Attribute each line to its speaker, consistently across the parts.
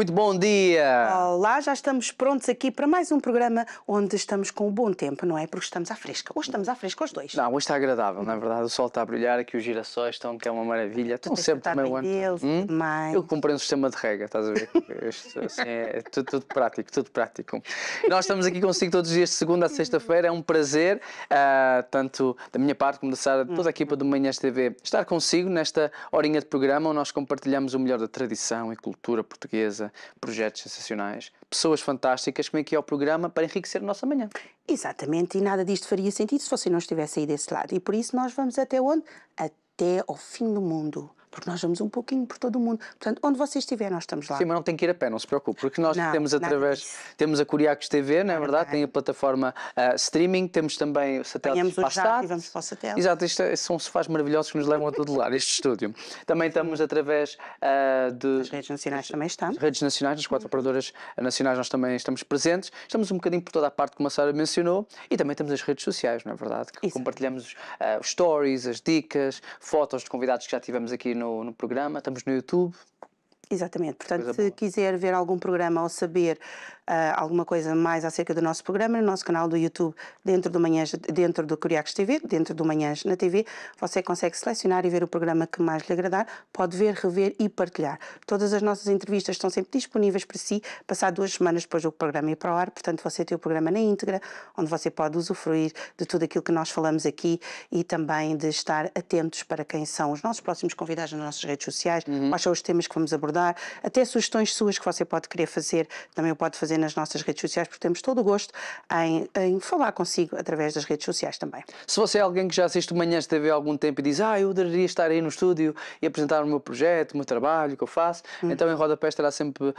Speaker 1: Muito bom dia! Olá, já estamos prontos aqui para mais um programa onde estamos com o um bom tempo, não é? Porque estamos à fresca. Hoje estamos à fresca, os dois.
Speaker 2: Não, hoje está agradável, na é verdade. O sol está a brilhar, aqui os girassóis estão, que é uma maravilha. Estão sempre também o ano. Deles, hum? Eu comprei um sistema de rega, estás a ver? Isto, assim, é tudo, tudo, prático, tudo prático. Nós estamos aqui consigo todos os dias, de segunda a sexta-feira. É um prazer, uh, tanto da minha parte como da Sara, de toda a equipa do Manhãs TV, estar consigo nesta horinha de programa onde nós compartilhamos o melhor da tradição e cultura portuguesa projetos sensacionais, pessoas fantásticas é que vêm é aqui ao programa para enriquecer a nossa manhã.
Speaker 1: Exatamente, e nada disto faria sentido se você não estivesse aí desse lado. E por isso nós vamos até onde? Até ao fim do mundo porque nós vamos um pouquinho por todo o mundo. Portanto, onde você estiver, nós estamos lá. Sim, mas
Speaker 2: não tem que ir a pé, não se preocupe, porque nós não, temos através, temos a Curiacos TV, não é verdade? Bem. Tem a plataforma uh, streaming, temos também o satélite o jato
Speaker 1: e vamos para o satélite.
Speaker 2: Exato, isto é, são sofás maravilhosos que nos levam a todo lado, este estúdio. Também estamos através uh, de... As redes nacionais também estamos. redes nacionais, as quatro uhum. operadoras nacionais nós também estamos presentes. Estamos um bocadinho por toda a parte, como a Sara mencionou, e também temos as redes sociais, não é verdade? Que Isso. compartilhamos uh, stories, as dicas, fotos de convidados que já tivemos aqui no, no programa, estamos no YouTube. Exatamente, portanto, se
Speaker 1: quiser ver algum programa ou saber uh, alguma coisa mais acerca do nosso programa no nosso canal do YouTube, dentro do Manhãs, dentro do Curiacos TV, dentro do Manhãs na TV, você consegue selecionar e ver o programa que mais lhe agradar, pode ver, rever e partilhar. Todas as nossas entrevistas estão sempre disponíveis para si, passar duas semanas depois do programa ir para o ar, portanto você tem o programa na íntegra, onde você pode usufruir de tudo aquilo que nós falamos aqui e também de estar atentos para quem são os nossos próximos convidados nas nossas redes sociais, uhum. quais são os temas que vamos abordar, até sugestões suas que você pode querer fazer, também o pode fazer nas nossas redes sociais, porque temos todo o gosto em, em falar consigo através das redes sociais também.
Speaker 2: Se você é alguém que já assiste Manhãs de TV há algum tempo e diz, ah, eu adoraria estar aí no estúdio e apresentar o meu projeto, o meu trabalho, o que eu faço, uhum. então em Rodapé estará sempre, uh,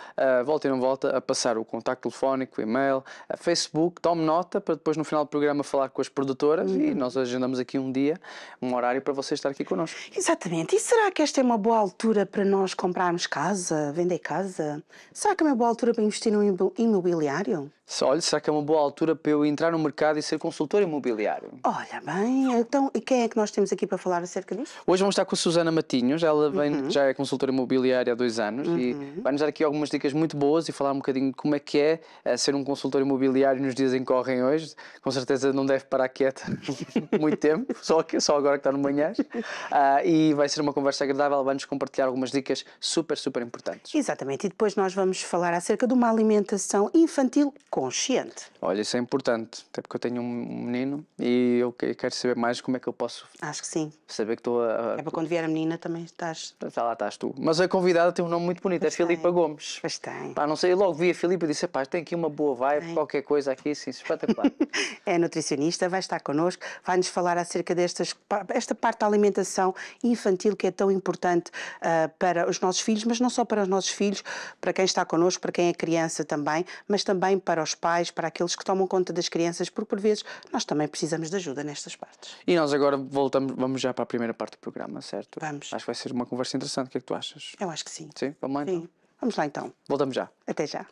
Speaker 2: volta e não volta, a passar o contacto telefónico, o e-mail, a Facebook, tome nota para depois no final do programa falar com as produtoras e uhum. nós agendamos aqui um dia, um horário para você estar aqui connosco.
Speaker 1: Exatamente. E será que esta é uma boa altura para nós comprarmos casa, vender casa? Será que é uma boa altura para investir num imóvel? imobiliário?
Speaker 2: Olha, será que é uma boa altura para eu entrar no mercado e ser consultor imobiliário?
Speaker 1: Olha bem, então e quem é que nós temos aqui para falar acerca disso?
Speaker 2: Hoje vamos estar com a Susana Matinhos, ela vem, uhum. já é consultora imobiliária há dois anos uhum. e vai nos dar aqui algumas dicas muito boas e falar um bocadinho de como é que é, eh, ser um consultor imobiliário nos dias em que correm hoje. Com certeza não deve parar quieta muito tempo, só, que só agora que está no manhã. Uh, ah, e vai ser uma conversa agradável, vai nos compartilhar algumas dicas super, super importantes.
Speaker 1: Exatamente, e depois nós vamos falar acerca de uma alimentação infantil com consciente.
Speaker 2: Olha, isso é importante, até porque eu tenho um menino e eu quero saber mais como é que eu posso. Acho que sim. Saber que estou a. É para quando vier a menina também estás. Está tá lá, estás tu. Mas a convidada tem um nome muito bonito, é pois é Filipa Gomes. Pois tem. Pá, não sei, eu logo vi a Filipa e disse: pá, tem aqui uma boa vibe, tem. qualquer coisa aqui, sim, é espetacular.
Speaker 1: é nutricionista, vai estar connosco, vai nos falar acerca destas, esta parte da alimentação infantil que é tão importante uh, para os nossos filhos, mas não só para os nossos filhos, para quem está connosco, para quem é criança também, mas também para os os pais, para aqueles que tomam conta das crianças, porque por vezes nós também precisamos de ajuda nestas partes.
Speaker 2: E nós agora voltamos, vamos já para a primeira parte do programa, certo? Vamos. Acho que vai ser uma conversa interessante, o que é que tu achas? Eu acho que sim. Sim, vamos lá sim. então. Vamos lá então. Voltamos já. Até já.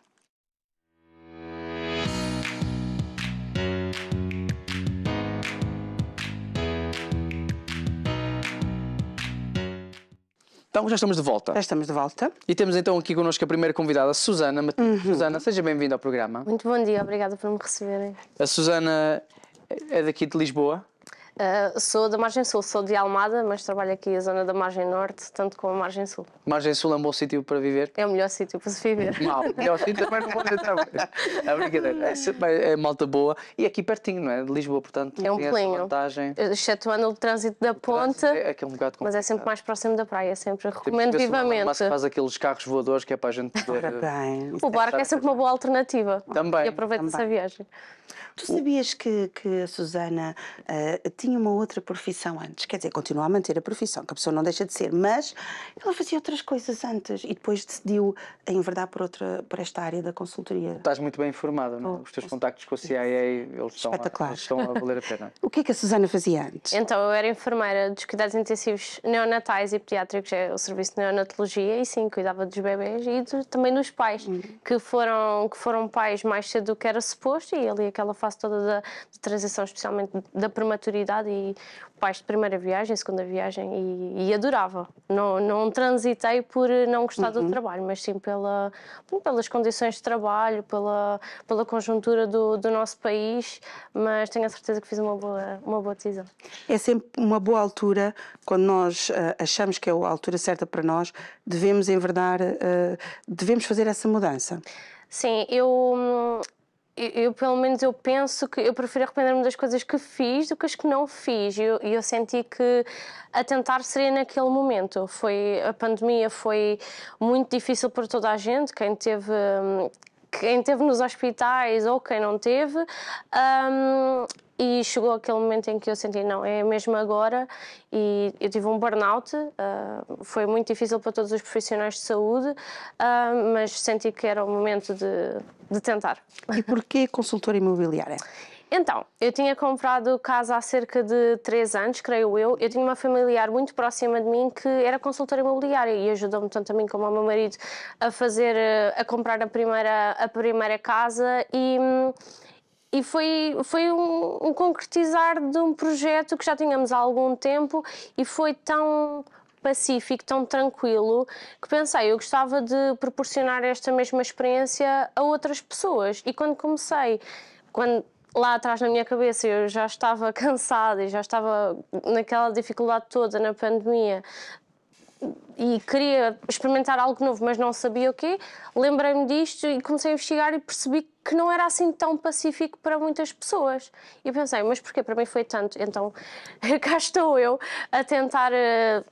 Speaker 2: Então, já estamos de volta. Já estamos de volta. E temos então aqui connosco a primeira convidada, a Susana Uhum. Susana, seja bem-vinda ao programa.
Speaker 3: Muito bom dia, obrigada por me receberem.
Speaker 2: A Susana é daqui de Lisboa?
Speaker 3: Uh, sou da Margem Sul, sou de Almada, mas trabalho aqui na zona da Margem Norte, tanto como a Margem Sul.
Speaker 2: Margem Sul é um bom sítio para viver?
Speaker 3: É o melhor sítio para se
Speaker 2: viver. Mal, melhor sítio também não vou dizer A é brincadeira, é, é, malta boa e é aqui pertinho, não é? De Lisboa, portanto, é um pelinho.
Speaker 3: vantagem. Excetuando o trânsito da ponte, é, é um mas é sempre mais próximo da praia, sempre tipo, recomendo vivamente. Mas faz
Speaker 2: aqueles carros voadores que é para a gente poder...
Speaker 3: Eh, o é barco é sempre uma boa alternativa. Também. E aproveita-se a viagem. Tu sabias
Speaker 1: que, que a Susana uh, eh, tinha tinha uma outra profissão antes. Quer dizer, continua a manter a profissão, que a pessoa não deixa de ser, mas ela fazia outras coisas antes e depois decidiu verdade
Speaker 2: por, outra, por esta área da consultoria. Estás muito bem informada, não? É? Oh, Os teus contactos com a CIA, eles estão, a, estão a valer a pena.
Speaker 1: o que é que a Susana fazia
Speaker 3: antes? Então, eu era enfermeira dos cuidados intensivos neonatais e pediátricos, é o serviço de neonatologia, e sim, cuidava dos bebés e também dos pais, uhum. que, foram, que foram pais mais cedo do que era suposto, e ali aquela fase toda da, transição, especialmente da prematuridade cidade e pais de primeira viagem, segunda viagem e, e adorava. Não, não transitei por não gostar uhum. do trabalho, mas sim pela, pelas condições de trabalho, pela, pela conjuntura do, do nosso país, mas tenho a certeza que fiz uma boa, uma boa decisão.
Speaker 1: É sempre uma boa altura, quando nós uh, achamos que é a altura certa para nós, devemos enverdar, uh, devemos fazer essa mudança.
Speaker 3: Sim, eu hum, eu, pelo menos eu penso que eu prefiro arrepender-me das coisas que fiz do que as que não fiz e eu, eu, senti que a tentar seria naquele momento foi a pandemia foi muito difícil para toda a gente quem teve hum, quem teve nos hospitais ou quem não teve um, e chegou aquele momento em que eu senti não é mesmo agora e eu tive um burnout uh, foi muito difícil para todos os profissionais de saúde uh, mas senti que era o momento de, de tentar
Speaker 1: e porquê consultora imobiliária
Speaker 3: então, eu tinha comprado casa há cerca de 3 anos, creio eu. Eu tinha uma familiar muito próxima de mim que era consultora imobiliária e ajudou-me tanto a mim como ao meu marido a fazer, a comprar a primeira, a primeira casa e hum, e foi, foi um, um, concretizar de um projeto que já tínhamos há algum tempo e foi tão pacífico, tão tranquilo, que pensei, eu gostava de proporcionar esta mesma experiência a outras pessoas. E quando comecei, quando lá atrás na minha cabeça eu já estava cansada e já estava naquela dificuldade toda na pandemia e queria experimentar algo novo, mas não sabia o quê. Lembrei-me disto e comecei a investigar e percebi que não era assim tão pacífico para muitas pessoas. E pensei, mas porquê? Para mim foi tanto. Então cá estou eu a tentar. Uh,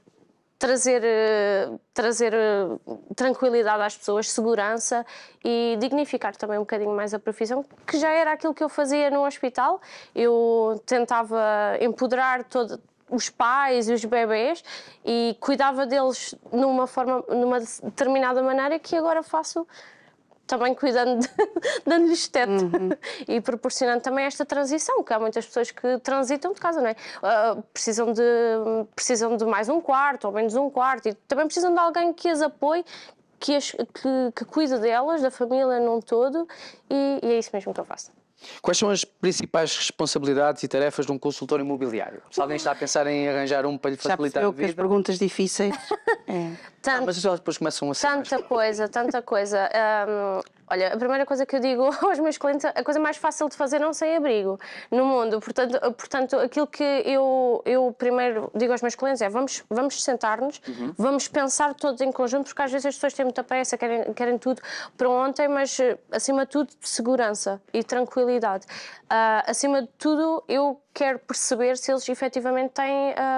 Speaker 3: trazer, uh, trazer uh, tranquilidade às pessoas, segurança e dignificar também um bocadinho mais a profissão, que já era aquilo que eu fazia no hospital. Eu tentava empoderar todo, os pais e os bebês e cuidava deles numa forma, numa determinada maneira que agora faço também cuidando, dando-lhes teto uhum. e proporcionando também esta transição, que há muitas pessoas que transitam de casa, não é? Uh, precisam, de, precisam de mais um quarto ou menos um quarto e também precisam de alguém que as apoie, que, as, que, que cuida delas, da família num todo e, e é isso mesmo que eu faço.
Speaker 2: Quais são as principais responsabilidades e tarefas de um consultor imobiliário? Se alguém está a pensar em arranjar um para lhe facilitar Já a vida... que as
Speaker 3: perguntas difíceis... é. Tanto, ah, mas as pessoas depois começam a ser... Tanta mais... coisa, tanta coisa. Um, Olha, a primeira coisa que eu digo aos meus clientes, a coisa mais fácil de fazer não sem abrigo no mundo. Portanto, eh, portanto aquilo que eu, eu primeiro digo aos meus clientes é vamos, vamos sentar-nos, uhum. vamos pensar todos em conjunto, porque às vezes as pessoas têm muita pressa, querem, querem tudo para ontem, mas eh, acima de tudo, segurança e tranquilidade. Uh, acima de tudo, eu quero perceber se eles efetivamente têm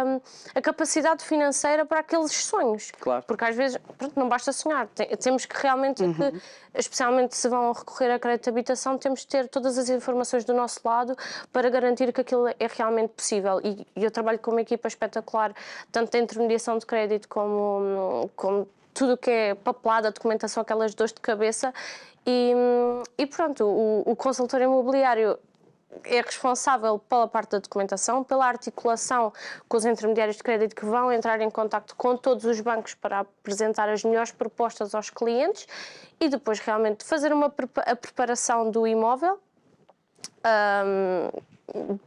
Speaker 3: um, a capacidade financeira para aqueles sonhos. Claro. Porque às vezes pronto, não basta sonhar, temos que realmente, uhum. que, especialmente se vão recorrer a crédito de habitação, temos de ter todas as informações do nosso lado para garantir que aquilo é realmente possível. E eu trabalho com uma equipa espetacular, tanto da intermediação de crédito como, como tudo o que é papelada, documentação, aquelas dores de cabeça. E, e pronto, o, o consultor imobiliário é responsável pela parte da documentação, pela articulação com os intermediários de crédito que vão entrar em contato com todos os bancos para apresentar as melhores propostas aos clientes e depois realmente fazer uma a preparação do imóvel. Um,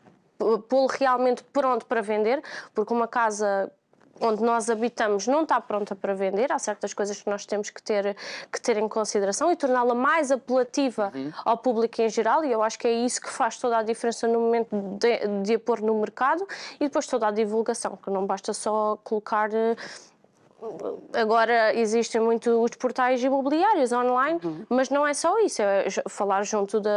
Speaker 3: pô-lo realmente pronto para vender, porque uma casa onde nós habitamos não está pronta para vender, há certas coisas que nós temos que ter, que ter em consideração e torná-la mais apelativa uhum. ao público em geral, e eu acho que é isso que faz toda a diferença no momento de, de a pôr no mercado e depois toda a divulgação, que não basta só colocar. Uh, agora existem muito os portais imobiliários online, uhum. mas não é só isso, é falar junto de,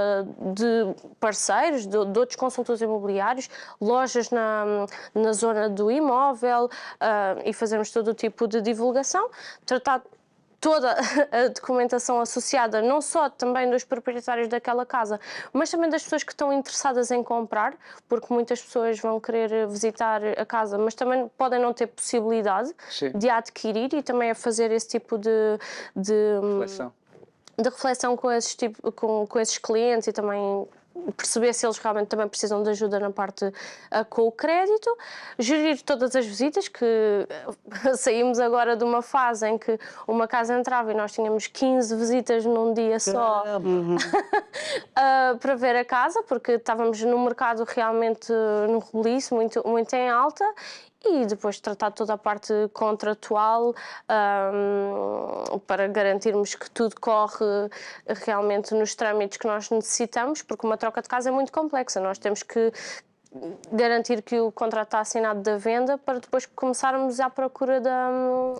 Speaker 3: de parceiros, de, de, outros consultores imobiliários, lojas na, na zona do imóvel uh, e fazermos todo o tipo de divulgação, tratar toda a documentação associada, não só também dos proprietários daquela casa, mas também das pessoas que estão interessadas em comprar, porque muitas pessoas vão querer visitar a casa, mas também podem não ter possibilidade Sim. de a adquirir e também a fazer esse tipo de, de reflexão, de reflexão com, esses tipo, com, com esses clientes e também perceber se eles realmente também precisam de ajuda na parte uh, com o crédito, gerir todas as visitas, que eh, saímos agora de uma fase em que uma casa entrava e nós tínhamos 15 visitas num dia só uh, para ver a casa, porque estávamos no mercado realmente no roliço, muito, muito em alta, e depois tratar toda a parte contratual um, para garantirmos que tudo corre realmente nos trâmites que nós necessitamos, porque uma troca de casa é muito complexa. Nós temos que garantir que o contrato está assinado da venda para depois começarmos à procura da,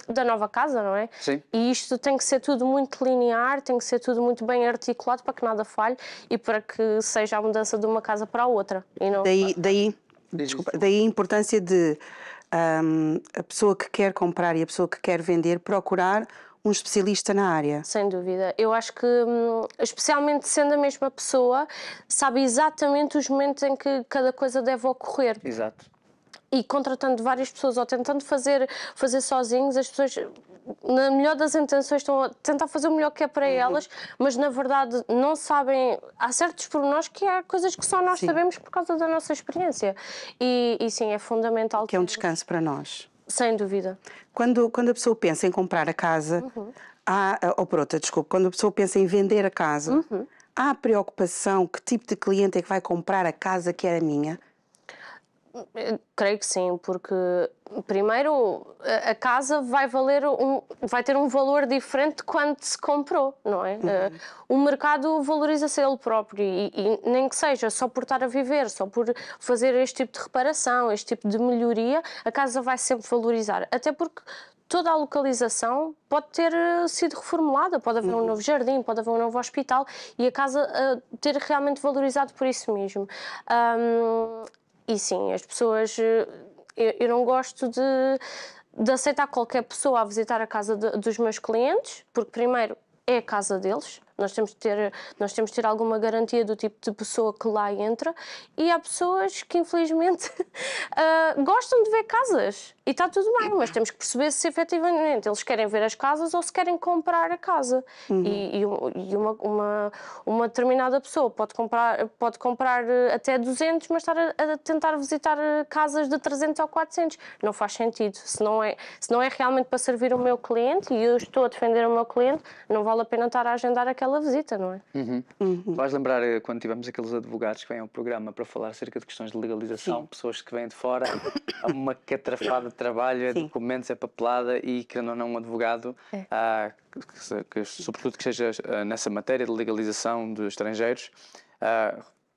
Speaker 3: da nova casa, não é? Sim. E isto tem que ser tudo muito linear, tem que ser tudo muito bem articulado para que nada falhe e para que seja a mudança de uma casa para a outra. E não... Daí,
Speaker 1: daí, desculpa, daí a importância de um, a pessoa que quer comprar e a pessoa que quer vender procurar um especialista na área.
Speaker 3: Sem dúvida. Eu acho que, hum, especialmente sendo a mesma pessoa, sabe exatamente os momentos em que cada coisa deve ocorrer. Exato e contratando várias pessoas ou tentando fazer, fazer sozinhos, as pessoas na melhor das intenções, estão a tentar fazer o melhor que é para uhum. elas, mas na verdade não sabem. Há certos pormenores que há coisas que só nós sim. sabemos por causa da nossa experiência. E, e sim, é fundamental. Que é um descanso para nós. Sem
Speaker 1: dúvida. Quando, quando a pessoa pensa em comprar a casa, uhum. há, ah, ou por outra, desculpe, quando a pessoa pensa em vender a casa, uhum. há a preocupação que tipo de cliente é que vai comprar a casa
Speaker 3: que era minha? Creio que sim, porque primeiro a casa vai valer um, vai ter um valor diferente quando se comprou, não é? Uhum. Eh, o mercado valoriza-se ele próprio e, e, nem que seja só por estar a viver, só por fazer este tipo de reparação, este tipo de melhoria, a casa vai sempre valorizar, até porque toda a localização pode ter eh, sido reformulada, pode haver uhum. um novo jardim, pode haver um novo hospital e a casa uh, ter realmente valorizado por isso mesmo. Um, e sim, as pessoas. Eh, eu, eu não gosto de, de, aceitar qualquer pessoa a visitar a casa de, dos meus clientes, porque, primeiro, é a casa deles. Nós temos de ter, nós temos de ter alguma garantia do tipo de pessoa que lá entra e há pessoas que infelizmente uh, gostam de ver casas e está tudo bem, mas temos que perceber se efetivamente eles querem ver as casas ou se querem comprar a casa. Uhum. E, e, e uma, uma, uma, determinada pessoa pode comprar, pode comprar eh, até 200, mas estar a, a, tentar visitar eh, casas de 300 ou 400. Não faz sentido. Se não, é, se não é realmente para servir o meu cliente e eu estou a defender o meu cliente, não vale a pena estar a agendar aquela aquela visita, não é?
Speaker 2: Uhum. Uhum. Vais lembrar eh, quando tivemos aqueles advogados que vêm ao programa para falar acerca de questões de legalização, Sim. pessoas que vêm de fora, há uma catrafada é de trabalho, é Sim. documentos, é papelada e, que não é um advogado, é. que, que, sobretudo que seja eh, nessa matéria de legalização de estrangeiros,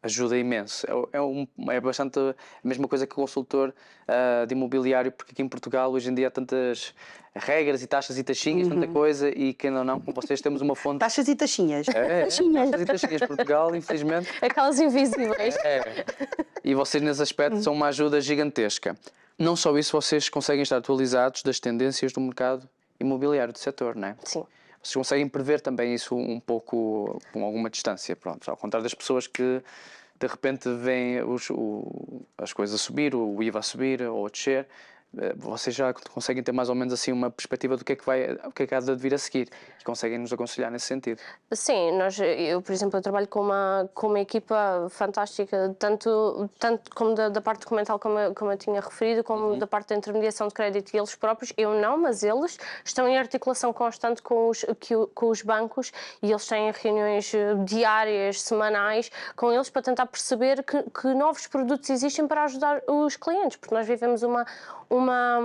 Speaker 2: ajuda imenso. É, é, um, é bastante a mesma coisa que o consultor uh, de imobiliário, porque aqui em Portugal hoje em dia há tantas regras e taxas e taxinhas, uhum. tanta coisa, e quem não, não, com vocês temos uma fonte. Taxas e taxinhas. É, é taxinhas. Taxas e taxinhas. Portugal, infelizmente. Aquelas invisíveis. É. é. E vocês, nesse aspecto, uhum. são uma ajuda gigantesca. Não só isso, vocês conseguem estar atualizados das tendências do mercado imobiliário, do setor, não é? Sim se conseguem prever também isso um pouco com alguma distância, pronto, ao contrário das pessoas que de repente veem os, o, as coisas a subir, o IVA a subir ou a descer, eh, vocês já conseguem ter mais ou menos assim uma perspectiva do que é que vai, o que é que há de vir a seguir e conseguem nos aconselhar nesse sentido.
Speaker 3: Sim, nós, eu por exemplo eu trabalho com uma com uma equipa fantástica tanto tanto como da, da parte documental como eu, como eu tinha referido como uhum. da parte da intermediação de crédito e eles próprios eu não mas eles estão em articulação constante com os com os bancos e eles têm reuniões eh, diárias semanais com eles para tentar perceber que, que novos produtos existem para ajudar os clientes porque nós vivemos uma uma,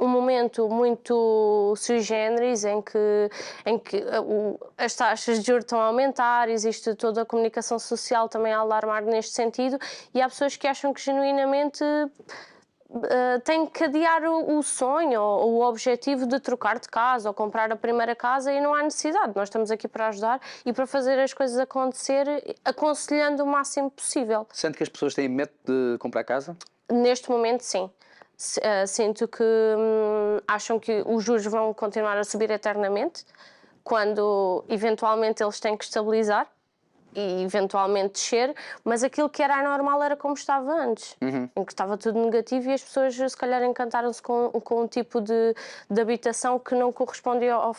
Speaker 3: um momento muito sui generis em que, em que uh, o, as taxas de juros estão a aumentar, existe toda a comunicação social também a alarmar neste sentido e há pessoas que acham que genuinamente uh, têm que adiar o, o sonho ou o objetivo de trocar de casa ou comprar a primeira casa e não há necessidade. Nós estamos aqui para ajudar e para fazer as coisas acontecer, aconselhando o máximo possível.
Speaker 2: Sente que as pessoas têm medo de comprar casa?
Speaker 3: Neste momento, sim. Eh, sinto que hum, acham que os juros vão continuar a subir eternamente, quando eventualmente eles têm que estabilizar e eventualmente descer, mas aquilo que era anormal era como estava antes, uhum. em que estava tudo negativo e as pessoas se calhar encantaram-se com, com um tipo de, de habitação que não correspondia ao,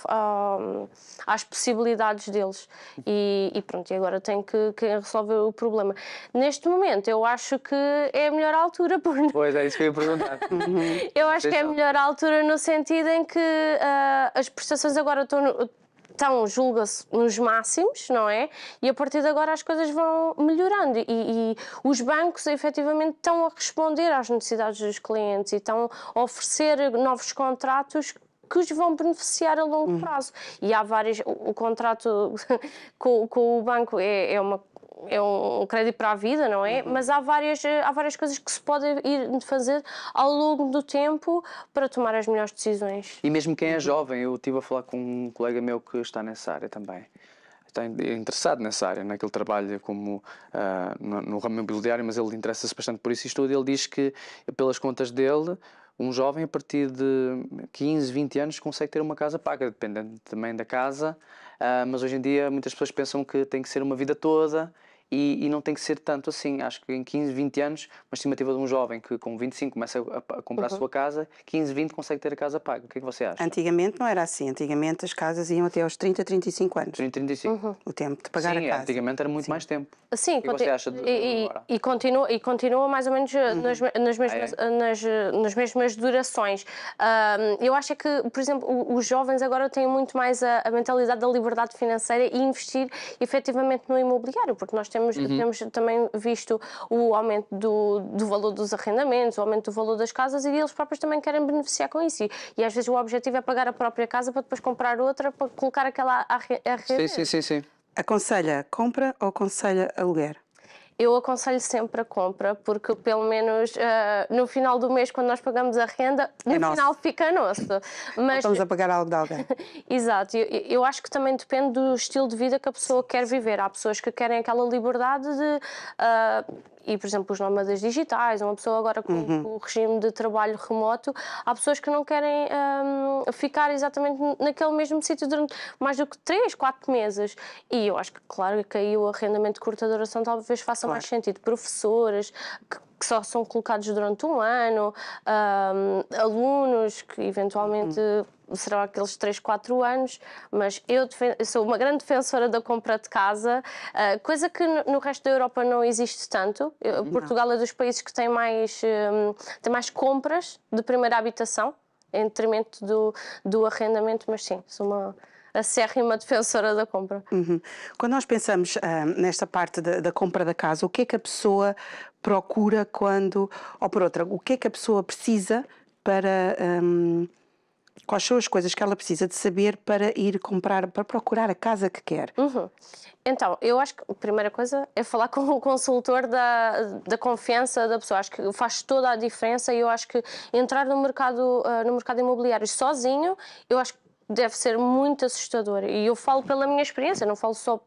Speaker 3: às possibilidades deles. E, e, pronto, e agora tem que, que resolver o problema. Neste momento, eu acho que é a melhor altura. Por...
Speaker 2: Pois é, isso que eu ia perguntar. eu acho Deixa que é a
Speaker 3: melhor altura no sentido em que uh, as prestações agora estão. No, estão, julga-se, nos máximos, não é? E a partir de agora as coisas vão melhorando e, e os bancos efetivamente estão a responder às necessidades dos clientes e estão a oferecer novos contratos que os vão beneficiar a longo uhum. prazo. Hum. E há várias. O, o contrato com, com, o banco é, é uma é um crédito para a vida, não é? Uhum. Mas há várias, há várias coisas que se pode ir fazer ao longo do tempo para tomar as melhores decisões. E mesmo
Speaker 2: quem é uhum. jovem, eu estive a falar com um colega meu que está nessa área também está interessado nessa área, naquele trabalho como uh, no, no, ramo imobiliário, mas ele interessa-se bastante por isso e estuda. Ele diz que, pelas contas dele, um jovem a partir de 15, 20 anos consegue ter uma casa paga, dependendo também da casa. Uh, mas hoje em dia muitas pessoas pensam que tem que ser uma vida toda e, e, não tem que ser tanto assim. Acho que em 15, 20 anos, uma estimativa de um jovem que com 25 começa a, a comprar uhum. a sua casa, 15, 20 consegue ter a casa paga. O que é que você acha?
Speaker 1: Antigamente não era assim. Antigamente as casas iam até aos 30, 35 anos. 30, 35.
Speaker 3: Uhum.
Speaker 2: O tempo de pagar Sim, a é, casa. Antigamente era muito Sim. mais tempo.
Speaker 3: Sim, o que você acha de, e, e, continua, e continua mais ou menos eh, uhum. nas, nas, mesmas, ah, é. nas, nas mesmas durações. Um, eu acho é que, por exemplo, os jovens agora têm muito mais a, a mentalidade da liberdade financeira e investir efetivamente no imobiliário, porque nós temos temos, uhum. temos também visto o aumento do, do valor dos arrendamentos, o aumento do valor das casas e eles próprios também querem beneficiar com isso. E, e às vezes o objetivo é pagar a própria casa para depois comprar outra, para colocar aquela a, Sim, sim,
Speaker 2: sim, sim.
Speaker 1: Aconselha compra ou aconselha aluguer?
Speaker 3: eu aconselho sempre a compra, porque pelo menos uh, no final do mês, quando nós pagamos a renda, no é final fica nosso. Mas... Estamos a pagar algo de alguém. Exato, eu, eu, acho que também depende do estilo de vida que a pessoa quer viver. Há pessoas que querem aquela liberdade de. Uh, e, por exemplo, os nómadas digitais, uma pessoa agora com, uhum. o regime de trabalho remoto, há pessoas que não querem um, ficar exatamente naquele mesmo sítio durante mais do que 3, 4 meses. E eu acho que, claro, que aí o arrendamento de curta duração talvez faça claro. mais sentido. Professoras que, que, só são colocados durante um ano, um, alunos que eventualmente. Uhum serão aqueles 3, 4 anos, mas eu, sou uma grande defensora da compra de casa, eh, coisa que no, resto da Europa não existe tanto. Portugal é dos países que tem mais, hum, tem mais compras de primeira habitação, em detrimento do, do arrendamento, mas sim, sou uma acérrima defensora da compra.
Speaker 2: Uhum.
Speaker 1: Quando nós pensamos uh, nesta parte da, da, compra da casa, o que é que a pessoa procura quando, ou por outra, o que é que a pessoa precisa para um, quais são as coisas que ela precisa de saber para ir comprar, para procurar a casa que quer. Uhum.
Speaker 3: Então, eu acho que a primeira coisa é falar com o consultor da, da confiança da pessoa. Acho que faz toda a diferença e eu acho que entrar no mercado, ah, no mercado imobiliário sozinho, eu acho que deve ser muito assustador. E eu falo pela minha experiência, não falo só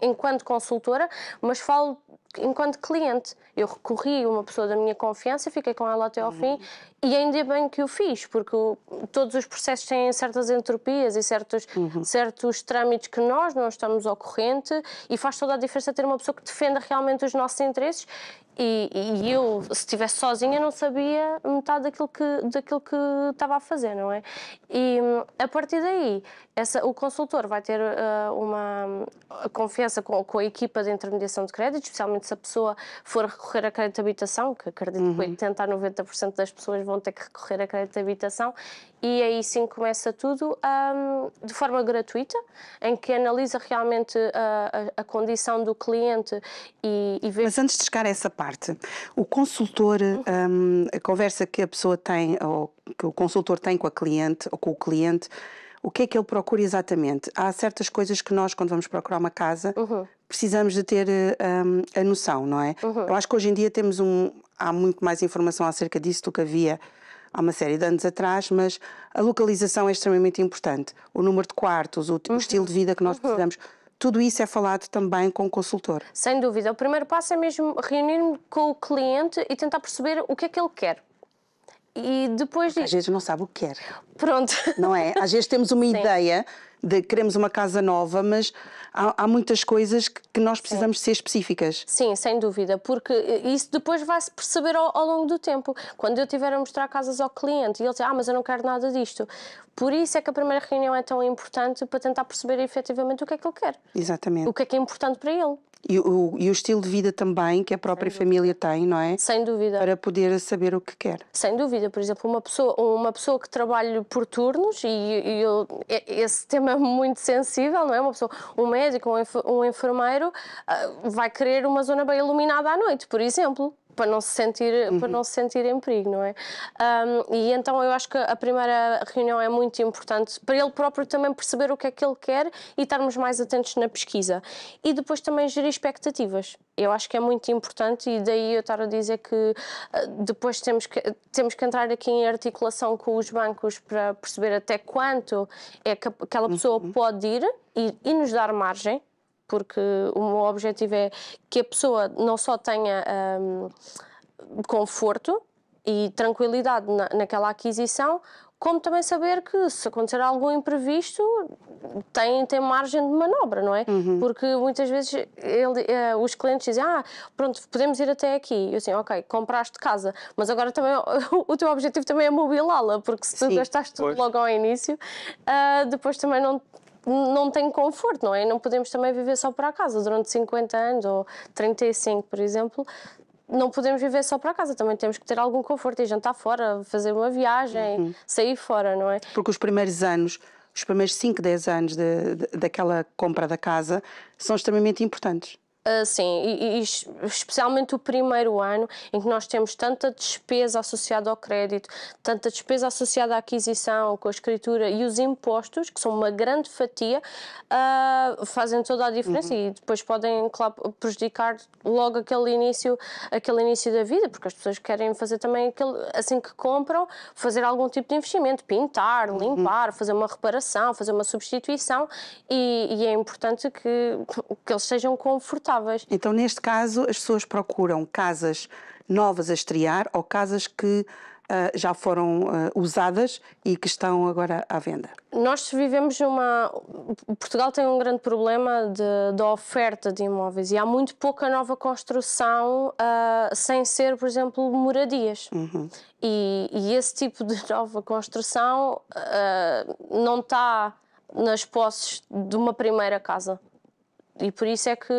Speaker 3: enquanto consultora, mas falo enquanto cliente. Eu recorri a uma pessoa da minha confiança, fiquei com ela até ao uhum. fim e ainda é bem que o fiz, porque todos os processos têm certas entropias e certos, uhum. certos trâmites que nós não estamos ao corrente e faz toda a diferença ter uma pessoa que defenda realmente os nossos interesses. E, e eu, se estivesse sozinha, não sabia metade daquilo que, daquilo que estava a fazer, não é? E hum, a partir daí, essa, o consultor vai ter uh, uma confiança com, com, a equipa de intermediação de crédito, especialmente se a pessoa for recorrer a crédito de habitação, que acredito uhum. que 80 a 90% das pessoas vão ter que recorrer a crédito de habitação, e aí sim começa tudo um, de forma gratuita, em que analisa realmente a, eh, a, a condição do cliente e, e vê.
Speaker 1: Mas antes de chegar a essa parte, o consultor, um, a conversa que a pessoa tem, ou que o consultor tem com a cliente, ou com o cliente, o que é que ele procura exatamente? Há certas coisas que nós, quando vamos procurar uma casa, uhum. precisamos de ter um, a noção, não é? Uhum. Eu acho que hoje em dia temos um. Há muito mais informação acerca disso do que havia há uma série de anos atrás, mas a localização é extremamente importante. O número de quartos, o, uhum. o estilo de vida que nós uhum. precisamos tudo isso é falado também com o consultor.
Speaker 3: Sem dúvida. O primeiro passo é mesmo reunir-me com o cliente e tentar perceber o que é que ele quer. E depois Às vezes
Speaker 1: não sabe o que quer. Pronto. Não é? Às vezes temos uma Sim. ideia de queremos uma casa nova, mas há, há muitas coisas que, que nós precisamos Sim. ser específicas.
Speaker 3: Sim, sem dúvida, porque isso depois vai-se perceber ao, ao, longo do tempo. Quando eu estiver a mostrar casas ao cliente e ele diz, ah, mas eu não quero nada disto. Por isso é que a primeira reunião é tão importante para tentar perceber efetivamente o que é que ele quer. Exatamente. O que é que é importante para ele
Speaker 1: e o, e o estilo de vida também que a própria família tem, não é?
Speaker 3: Sem dúvida. Para
Speaker 1: poder saber o que quer.
Speaker 3: Sem dúvida, por exemplo, uma pessoa, uma pessoa que trabalha por turnos, e, e eu, esse tema é muito sensível, não é? Uma pessoa, um médico, um, enfermeiro, ah, vai querer uma zona bem iluminada à noite, por exemplo para não se sentir uhum. para não se sentir em perigo não é um, e então eu acho que a primeira reunião é muito importante para ele próprio também perceber o que é que ele quer e estarmos mais atentos na pesquisa e depois também gerir expectativas eu acho que é muito importante e daí eu estar a dizer que ah, depois temos que temos que entrar aqui em articulação com os bancos para perceber até quanto é que aquela pessoa uhum. pode ir e, e nos dar margem porque o meu objetivo é que a pessoa não só tenha um, conforto e tranquilidade na, naquela aquisição, como também saber que se acontecer algum imprevisto tem, tem margem de manobra, não é? Uhum. Porque muitas vezes ele, eh, os clientes dizem, ah, pronto, podemos ir até aqui. Eu assim, ok, compraste casa, mas agora também o teu objetivo também é mobilá-la, porque se tu gastaste tudo logo ao início, uh, depois também não não tem conforto, não é? Não podemos também viver só para a casa durante 50 anos ou 35, por exemplo. Não podemos viver só para casa, também temos que ter algum conforto e jantar fora, fazer uma viagem, uhum. sair fora, não é?
Speaker 1: Porque os primeiros anos, os primeiros 5, 10 anos de, de, daquela compra da casa são extremamente importantes.
Speaker 3: Ah, sim, e, e, especialmente o primeiro ano em que nós temos tanta despesa associada ao crédito, tanta despesa associada à aquisição, com a escritura e os impostos, que são uma grande fatia, uh, fazem toda a diferença uhum. e depois podem claro, prejudicar logo aquele início, aquele início da vida, porque as pessoas querem fazer também aquele, assim que compram, fazer algum tipo de investimento, pintar, uhum. limpar, uhum. fazer uma reparação, fazer uma substituição e, e é importante que, que eles sejam confortáveis
Speaker 1: então, neste caso, as pessoas procuram casas novas a estrear ou casas que uh, já foram uh, usadas e que estão agora à venda?
Speaker 3: Nós vivemos uma. Portugal tem um grande problema da oferta de imóveis e há muito pouca nova construção uh, sem ser, por exemplo, moradias. Uhum. E, e, esse tipo de nova construção não está nas posses de uma primeira casa. E por isso é que,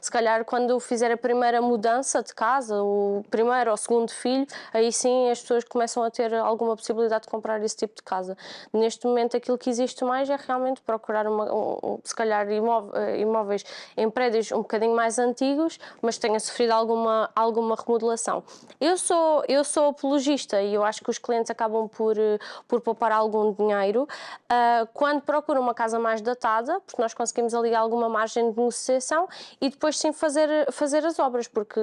Speaker 3: se calhar, quando fizer a primeira mudança de casa, o primeiro ou segundo filho, aí sim as pessoas começam a ter alguma possibilidade de comprar esse tipo de casa. Neste momento, aquilo que existe mais é realmente procurar, uma, um, se calhar, eh, imóveis em prédios um bocadinho mais antigos, mas tenha sofrido alguma, alguma remodelação. Eu sou, eu sou apologista e eu acho que os clientes acabam por, eh, por poupar algum dinheiro. Uh, quando procuram uma casa mais datada, porque nós conseguimos ali alguma margem de negociação e depois sim fazer, fazer as obras, porque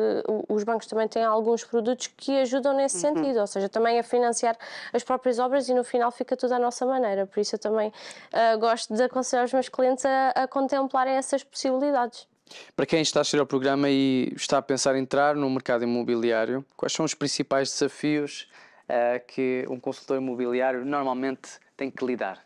Speaker 3: os bancos também têm alguns produtos que ajudam nesse uhum. sentido, ou seja, também a financiar as próprias obras e no final fica tudo à nossa maneira. Por isso eu também uh, gosto de aconselhar os meus clientes a, a contemplarem essas possibilidades.
Speaker 2: Para quem está a assistir ao programa e está a pensar em entrar no mercado imobiliário, quais são os principais desafios uh, que um consultor imobiliário normalmente tem que lidar?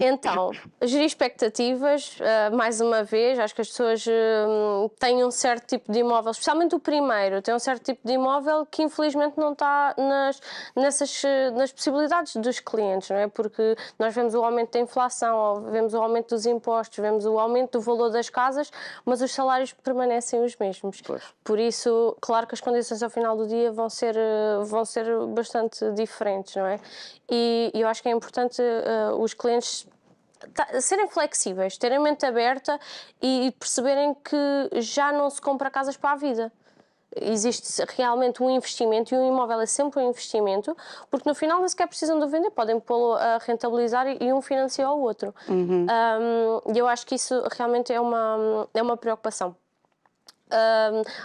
Speaker 3: Então, gerir expectativas, uh, mais uma vez, acho que as pessoas uh, têm um certo tipo de imóvel, especialmente o primeiro, tem um certo tipo de imóvel que infelizmente não está nas, nessas, eh, nas possibilidades dos clientes, não é? Porque nós vemos o aumento da inflação, vemos o aumento dos impostos, vemos o aumento do valor das casas, mas os salários permanecem os mesmos. Pois. Por isso, claro que as condições ao final do dia vão ser, eh, vão ser bastante diferentes, não é? E, e eu acho que é importante uh, os clientes Tá, serem flexíveis, terem mente aberta e perceberem que já não se compra casas para a vida existe realmente um investimento e um imóvel é sempre um investimento, porque no final não sequer precisam de vender, podem pô-lo a rentabilizar e um financia o outro. Uhum. E uhum. um, eu acho que isso realmente é uma, é uma preocupação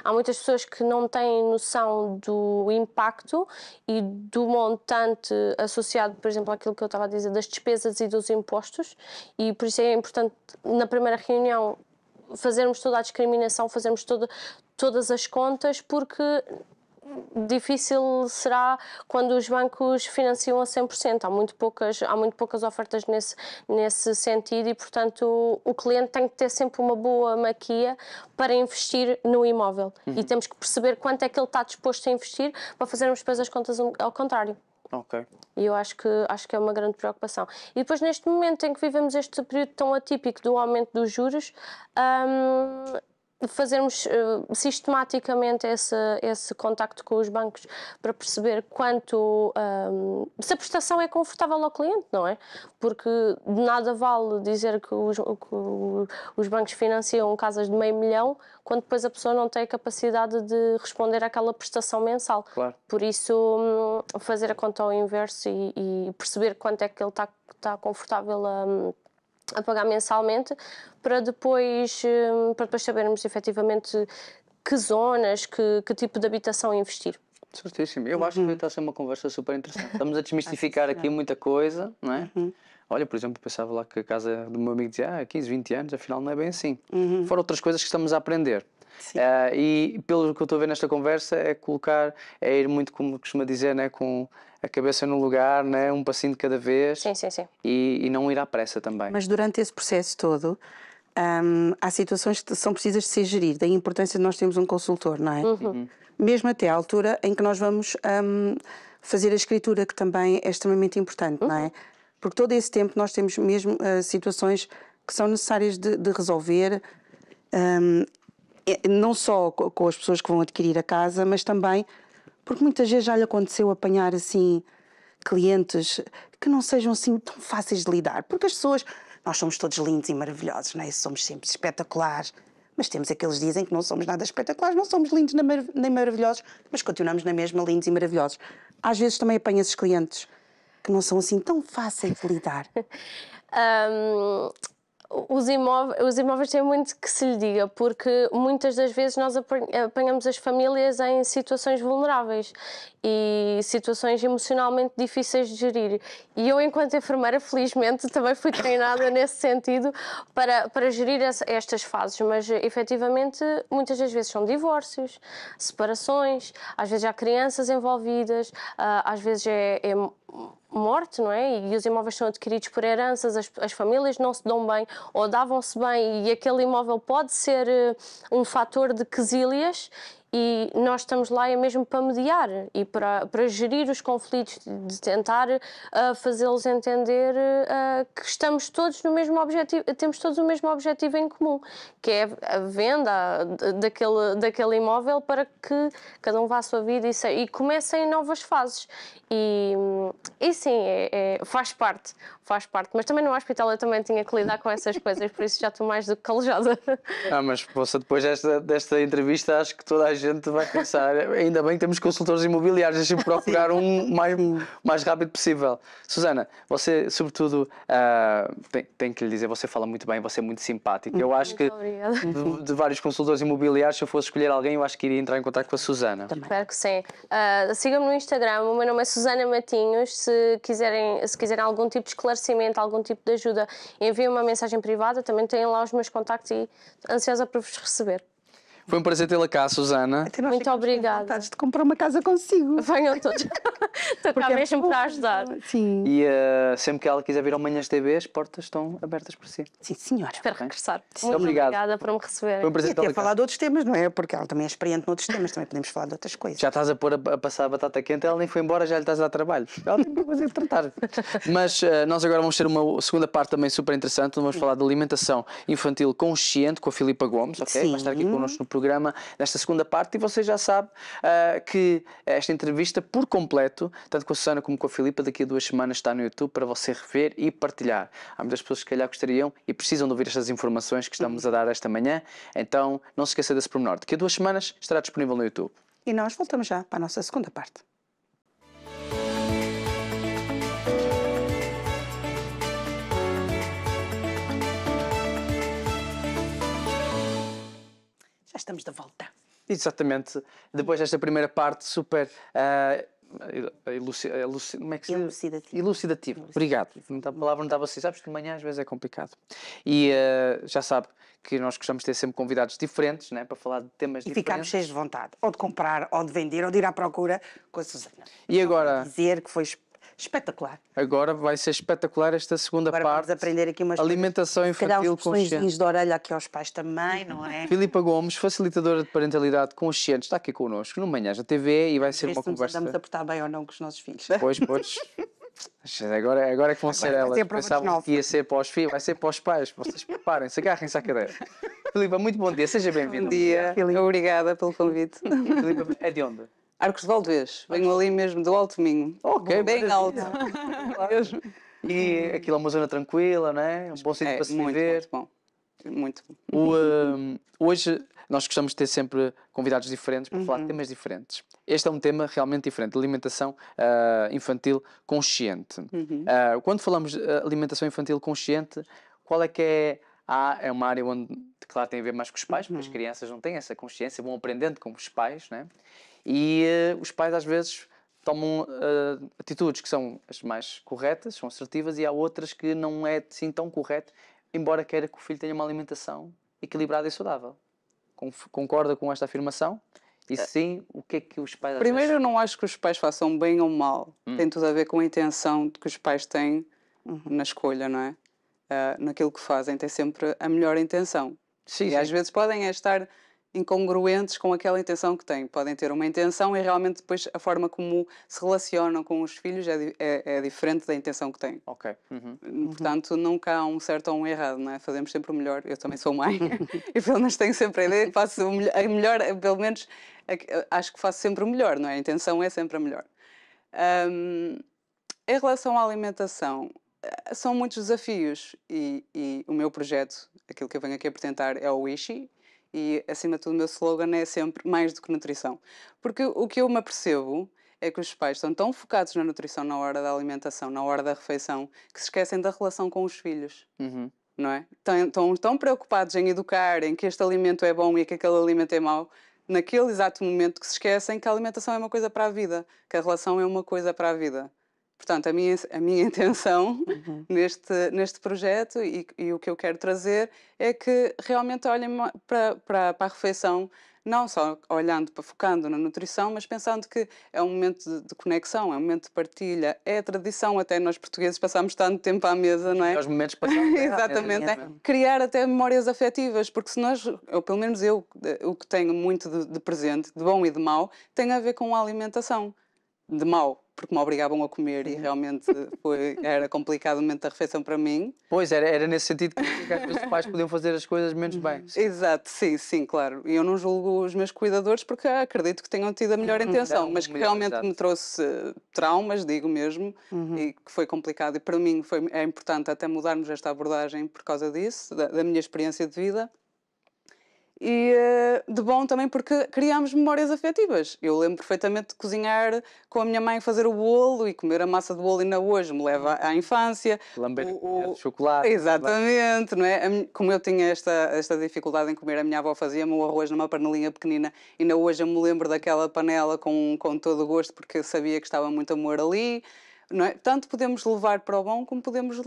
Speaker 3: há muitas pessoas que não têm noção do impacto e do montante associado, por exemplo, àquilo que eu estava a dizer, das despesas e dos impostos, e por isso é importante, na primeira reunião, fazermos toda a discriminação, fazermos todo, todas as contas, porque difícil será quando os bancos financiam a 100%. Há muito poucas, há muito poucas ofertas nesse, nesse sentido e, portanto, o, o cliente tem que ter sempre uma boa maquia para investir no imóvel. Uhum. E temos que perceber quanto é que ele está disposto a investir para fazermos depois as contas ao contrário. Okay. E eu acho que, acho que é uma grande preocupação. E depois, neste momento em que vivemos este período tão atípico do aumento dos juros, hum, fazermos uh, sistematicamente esse, esse contacto com os bancos para perceber quanto um, eh, se a prestação é confortável ao cliente, não é? Porque de nada vale dizer que os, que os bancos financiam casas de meio milhão quando depois a pessoa não tem a capacidade de responder àquela prestação mensal. Claro. Por isso, um, fazer a conta ao inverso e, e, perceber quanto é que ele está, está confortável a. Um, a pagar mensalmente para depois, hum, para depois sabermos efetivamente que zonas, que, que tipo de habitação investir.
Speaker 2: Certíssimo. Eu uhum. acho que uhum. está a ser uma conversa super interessante. Estamos a desmistificar aqui muita coisa, não é? Uhum. Olha, por exemplo, pensava lá que a casa do meu amigo dizia ah, 15, 20 anos, afinal não é bem assim. Uhum. Fora outras coisas que estamos a aprender. Uh, e pelo que eu estou a ver nesta conversa, é colocar, é ir muito como costuma dizer, né, com a cabeça no lugar, né, um passinho de cada vez. Sim, sim, sim. E, e não ir à pressa também. Mas
Speaker 1: durante esse processo todo, um, há situações que são precisas de ser geridas, daí a importância de nós termos um consultor, não é? Uhum. uhum. Mesmo até à altura em que nós vamos um, fazer a escritura, que também é extremamente importante, uhum. não é? Uhum. Porque todo esse tempo nós temos mesmo uh, situações que são necessárias de, de resolver, um, é, não só com as pessoas que vão adquirir a casa, mas também porque muitas vezes já lhe aconteceu apanhar assim clientes que não sejam assim tão fáceis de lidar, porque as pessoas, nós somos todos lindos e maravilhosos, não é? Somos sempre espetaculares, mas temos aqueles dizem que não somos nada espetaculares, não somos lindos nem maravilhosos, mas continuamos na mesma lindos e maravilhosos. Às vezes também apanha esses clientes que não são assim tão fáceis de lidar.
Speaker 3: um os, imóveis, os imóveis têm muito que se lhe diga, porque muitas das vezes nós apanhamos as famílias em situações vulneráveis e situações emocionalmente difíceis de gerir. E eu, enquanto enfermeira, felizmente também fui treinada nesse sentido para, para gerir estas fases, mas efetivamente muitas das vezes são divórcios, separações, às vezes há crianças envolvidas, ah, às vezes é, é morte, não é? E os imóveis são adquiridos por heranças, as, as famílias não se dão bem ou davam-se bem e aquele imóvel pode ser uh, um fator de quesílias e nós estamos lá é mesmo para mediar e para, para gerir os conflitos, de tentar uh, fazê-los entender uh, que estamos todos no mesmo objetivo, temos todos o mesmo objetivo em comum, que é a venda daquele, daquele imóvel para que cada um vá à sua vida e, se, e comecem novas fases. E, e sim, é, é, faz parte, faz parte. Mas também no hospital eu também tinha que lidar com essas coisas, por isso já estou mais do que calejada.
Speaker 2: Ah, mas poxa, depois desta, desta entrevista acho que toda a gente gente vai pensar, ainda bem que temos consultores imobiliários, deixa-me procurar um mais, mais rápido possível. Susana, você, sobretudo, uh, tem, tem, que lhe dizer, você fala muito bem, você é muito simpática. Eu acho
Speaker 3: muito que de,
Speaker 2: de, vários consultores imobiliários, se eu fosse escolher alguém, eu acho que iria entrar em contato com a Susana.
Speaker 3: Também. Espero que sim. Uh, ah, Siga-me no Instagram, o meu nome é Susana Matinhos. Se quiserem, se quiserem algum tipo de esclarecimento, algum tipo de ajuda, enviem uma mensagem privada, também têm lá os meus contactos e ansiosa para vos receber.
Speaker 2: Foi um prazer tê-la cá, Susana.
Speaker 3: Então, muito obrigada. Estás de comprar uma casa consigo. Venham todos. Estou cá é mesmo para ajudar. Sim.
Speaker 2: E uh, sempre que ela quiser vir ao Manhãs TV, as portas estão abertas para si. Sim, senhora. Espero
Speaker 3: okay. regressar. Sim. Muito obrigado. obrigada por me receber. Foi um prazer tê-la cá. falar
Speaker 1: de outros temas, não é? Porque ela também é experiente noutros temas, também podemos falar de outras coisas. Já
Speaker 2: estás a pôr a, a passar a batata quente, ela nem foi embora, já lhe estás a dar trabalho. Ela tem que de tratar. Mas uh, nós agora vamos ter uma segunda parte também super interessante, vamos falar de alimentação infantil consciente com a Filipa Gomes, ok? Sim. Vai estar aqui connosco no programa programa nesta segunda parte e você já sabe uh, que esta entrevista por completo, tanto com a Susana como com a Filipa, daqui a duas semanas está no YouTube para você rever e partilhar. Há muitas pessoas que se calhar gostariam e precisam de ouvir estas informações que estamos a dar esta manhã, então não se esqueça desse pormenor. Daqui a duas semanas estará disponível no YouTube.
Speaker 1: E nós voltamos já para a nossa segunda parte. já estamos de volta.
Speaker 2: Exatamente. Depois desta primeira parte super. Uh, Eluci, como é que se Obrigado. A palavra não estava assim. Sabes que de manhã às vezes é complicado. E uh, já sabe que nós gostamos de ter sempre convidados diferentes né, para falar de temas diferentes. E ficarmos cheios
Speaker 1: de vontade, ou de comprar, ou de vender, ou de ir à procura com a Susana. E agora? Dizer que foi espetacular.
Speaker 2: Agora vai ser espetacular esta segunda Agora parte. Vamos aprender aqui umas alimentação infantil consciente.
Speaker 1: de orelha aqui aos pais também, não é?
Speaker 2: Filipa Gomes, facilitadora de parentalidade consciente, está aqui connosco no Manhãs da TV e vai ser uma conversa. Estamos a portar bem ou não com os nossos filhos. Pois, pois. Agora, agora é que vão ser elas. Pensavam que ia ser para os filhos, vai ser para os pais. Vocês preparem-se, agarrem-se à cadeira. Filipa, muito bom dia, seja bem-vinda. Bom dia,
Speaker 4: Filipe. Obrigada pelo convite. Filipa, é de onde? Arcos de Valdez, venho ali mesmo do Alto Minho. Ok, bem maravilha.
Speaker 2: alto. mesmo. E aquilo é uma zona tranquila, não é? Um bom sítio é, para se muito, viver. Muito bom. Muito bom. O, hoje nós gostamos de ter sempre convidados diferentes para uhum. falar de uhum. temas diferentes. Este é um tema realmente diferente, alimentação uh, infantil consciente. Uhum. Uh, quando falamos de alimentação infantil consciente, qual é que é há, é uma área onde, claro, tem a ver mais com os pais, uhum. porque as uhum. crianças não têm essa consciência, vão aprendendo com os pais, né? E uh, os pais, às vezes, tomam uh, atitudes que são as mais corretas, são assertivas, e há outras que não é assim tão correto, embora queira que o filho tenha uma alimentação equilibrada e saudável. Concorda com esta afirmação? E eh, sim, o que é que os pais. Primeiro,
Speaker 4: eu não acho que os pais façam bem ou mal. Hum. Tem tudo a ver com a intenção que os pais têm uhum. na escolha, não é? Uh, naquilo que fazem, tem sempre a melhor intenção. Sim, e sim. às vezes podem estar incongruentes com aquela intenção que têm. Podem ter uma intenção e realmente depois a forma como se relacionam com os filhos é, é, é diferente da intenção que têm. Ok. Uhum, hum, uhum. Portanto, nunca há um certo ou um errado, não é? Fazemos sempre o melhor. Eu também sou mãe e pelo menos tenho sempre a ideia que faço o melhor, a melhor pelo menos é eh, acho que faço sempre o melhor, não é? A intenção é sempre a melhor. Um, em relação à alimentação, eh, são muitos desafios e, e, o meu projeto, aquilo que eu venho aqui a apresentar, é o Ishi, e, acima de tudo, o meu slogan é sempre mais do que nutrição. Porque o que eu me apercebo é que os pais estão tão focados na nutrição na hora da alimentação, na hora da refeição, que se esquecem da relação com os filhos. Uhum. Não é? Estão tão preocupados em educar, em que este alimento é bom e que aquele alimento é mau, naquele exato momento que se esquecem que a alimentação é uma coisa para a vida, que a relação é uma coisa para a vida. Portanto, a minha, a minha intenção uhum. neste, neste projeto e, e, o que eu quero trazer é que realmente olhem para, para, para a refeição, não só olhando, para, focando na nutrição, mas pensando que é um momento de, de, conexão, é um momento de partilha, é a tradição até nós portugueses passamos tanto tempo à mesa,
Speaker 2: não é? é os momentos
Speaker 4: passamos. É, Exatamente, é, é, criar até memórias afetivas, porque se nós, ou pelo menos eu, o que tenho muito de, de presente, de bom e de mau, tem a ver com a alimentação de mau, porque me obrigavam a comer e uhum. realmente foi, era complicado o momento da refeição para mim.
Speaker 2: Pois, era, era nesse sentido
Speaker 4: que os pais podiam fazer as coisas menos bem. Uhum. Exato, sim, sim, claro. E eu não julgo os meus cuidadores porque acredito que tenham tido a melhor uhum. intenção, não, mas que realmente exato. me trouxe traumas, digo mesmo, uhum. e que foi complicado. E para mim foi, é importante até mudarmos esta abordagem por causa disso, da, da minha experiência de vida e eh, de bom também porque criámos memórias afetivas. Eu lembro perfeitamente de cozinhar com a minha mãe, fazer o bolo e comer a massa de bolo ainda hoje me leva à infância.
Speaker 2: Lamber o, o... chocolate.
Speaker 4: Exatamente, não é? Como eu tinha esta, esta dificuldade em comer, a minha avó fazia-me o arroz numa panelinha pequenina e ainda hoje eu me lembro daquela panela com, com todo o gosto porque sabia que estava muito amor ali. Não é? Tanto podemos levar para o bom
Speaker 1: como podemos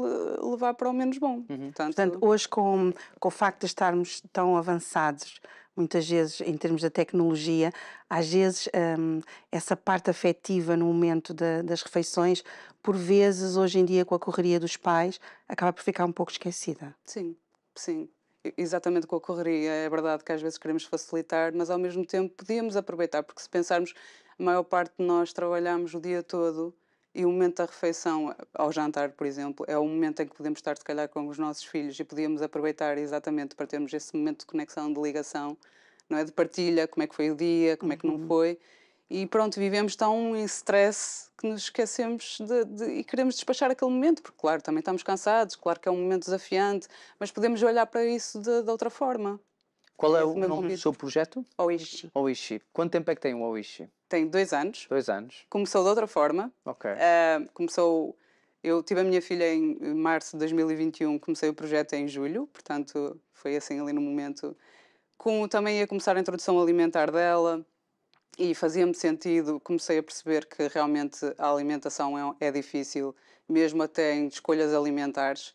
Speaker 1: levar para o menos bom. Uhum. Portanto, Portanto, hoje, com, com o facto de estarmos tão avançados, muitas vezes em termos da tecnologia, às vezes hum, essa parte afetiva no momento das refeições, por vezes hoje em dia com a correria dos pais, acaba por ficar um pouco esquecida.
Speaker 4: Sim, sim. Exatamente com a correria, é verdade que às vezes queremos facilitar, mas ao mesmo tempo podíamos aproveitar, porque se pensarmos, a maior parte de nós trabalhamos o dia todo, e o momento da refeição, ao jantar, por exemplo, é o momento em que podemos estar, se calhar, com os nossos filhos e podíamos aproveitar exatamente para termos esse momento de conexão, de ligação, não é? De partilha, como é que foi o dia, como é que não uhum. foi. E pronto, vivemos tão em stress que nos esquecemos de, de, e queremos despachar aquele momento, porque, claro, também estamos cansados, claro que é um momento desafiante, mas podemos olhar para isso de, de outra forma.
Speaker 2: Qual é o nome do seu projeto? Oishi. Oishi. Quanto tempo é que tem o Oishi?
Speaker 4: Tem dois anos. Dois anos. Começou de outra forma. Ok. Uh, começou... Eu tive a minha filha em março de 2021, comecei o projeto em julho, portanto foi assim ali no momento. Como também ia começar a introdução alimentar dela, e fazia-me sentido, comecei a perceber que realmente a alimentação é, é difícil, mesmo até em escolhas alimentares.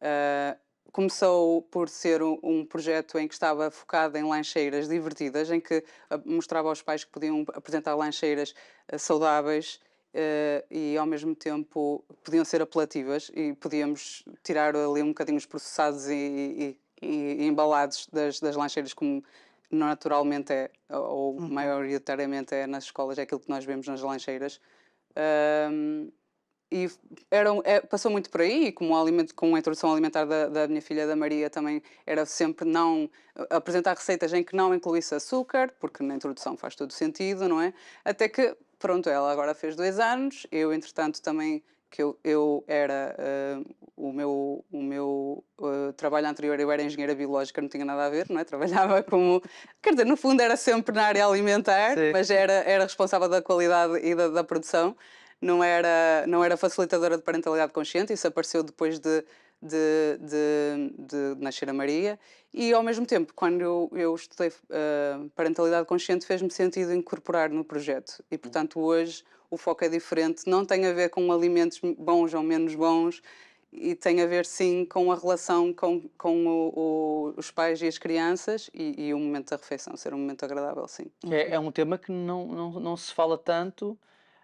Speaker 4: Uh, começou por ser um projeto em que estava focado em lancheiras divertidas, em que ah, mostrava aos pais que podiam apresentar lancheiras ah, saudáveis ah, e ao mesmo tempo podiam ser apelativas e podíamos tirar ali um bocadinho os processados e, e, e embalados das, das lancheiras como naturalmente é, ou uhum. maioritariamente é nas escolas, é aquilo que nós vemos nas lancheiras e era, é, passou muito por aí, como alimento, com a introdução alimentar da, da, minha filha da Maria também era sempre não eh, apresentar receitas em que não incluísse açúcar, porque na introdução faz todo sentido, não é? Até que, pronto, ela agora fez dois anos, eu entretanto também que eu, eu era uh, o meu o meu uh, trabalho anterior eu era engenheira biológica não tinha nada a ver não é trabalhava como quer dizer no fundo era sempre na área alimentar Sim. mas era era responsável da qualidade e da, da produção não era, não era facilitadora de parentalidade consciente, isso apareceu depois de, de, de, de nascer a Maria, e ao mesmo tempo, quando eu, eu estudei uh, parentalidade consciente, fez-me sentido incorporar no projeto, e portanto hoje o foco é diferente, não tem a ver com alimentos bons ou menos bons, e tem a ver sim com a relação com, com o, o, os pais e as crianças e, e, o momento da refeição ser um momento agradável, sim.
Speaker 2: É, é um tema que não, não, não se fala tanto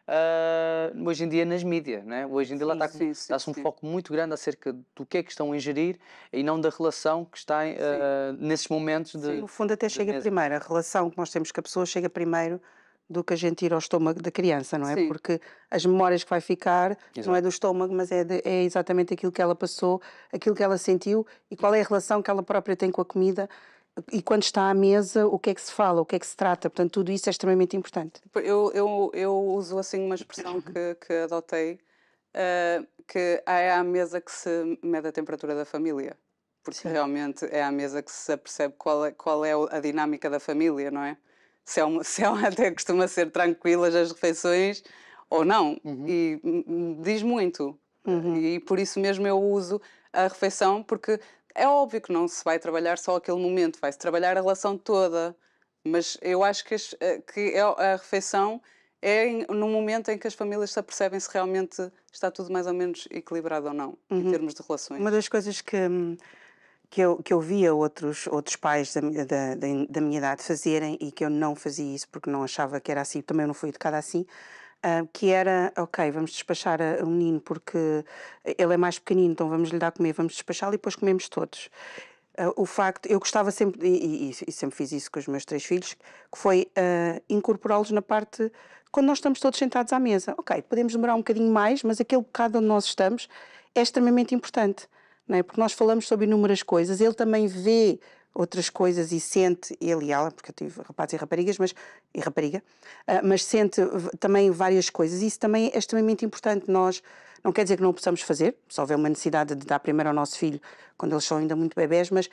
Speaker 2: uh, hoje em dia nas mídias. Né? Hoje em dia está-se tá está, um sim. foco muito grande acerca do que é que estão a ingerir e não da relação que está uh, nesses momentos. De, sim, no
Speaker 1: fundo até chega mesa. primeiro, a relação que nós temos com a pessoa chega primeiro do que a gente ir ao estômago da criança, não é? Sim. Porque as memórias que vai ficar Exato. não é do estômago, mas é, de, é exatamente aquilo que ela passou, aquilo que ela sentiu e qual é a relação que ela própria tem com a comida e quando está à mesa, o que é que se fala, o que é que se trata, portanto, tudo isso é extremamente importante.
Speaker 4: Tipo, eu, eu, eu uso assim uma expressão que, que adotei, uh, que é à mesa que se mede a temperatura da família, porque Sim. realmente é à mesa que se percebe qual é, qual é a dinâmica da família, não é? Se é, uma, se é uma, até costuma ser tranquilas as refeições ou não, uhum. e diz muito. Uhum. E por isso mesmo eu uso a refeição, porque é óbvio que não se vai trabalhar só aquele momento, vai-se trabalhar a relação toda, mas eu acho que, as, eh, que é a refeição é no momento em que as famílias se apercebem se realmente está tudo mais ou menos equilibrado ou não,
Speaker 1: uhum. em termos de relações. Uma das coisas que, hum, que, eu, que eu via outros, outros pais da, da, da, minha idade fazerem e que eu não fazia isso porque não achava que era assim, também não fui educada assim, ah, que era, ok, vamos despachar a, ah, menino porque eh, ele é mais pequenino, então vamos lhe dar a comer, vamos despachá-lo e depois comemos todos. Uh, o facto, eu gostava sempre, e, e, e, sempre fiz isso com os meus três filhos, que foi uh, incorporá-los na parte quando nós estamos todos sentados à mesa. Ok, podemos demorar um bocadinho mais, mas aquele bocado onde nós estamos é extremamente importante, não é? porque nós falamos sobre inúmeras coisas, ele também vê outras coisas e sente, ele e ela, porque eu tive rapazes e raparigas, mas, e rapariga, uh, mas sente também várias coisas. Isso também é extremamente importante. Nós, não quer dizer que não o possamos fazer, só houver uma necessidade de dar primeiro ao nosso filho, quando eles são ainda muito bebés, mas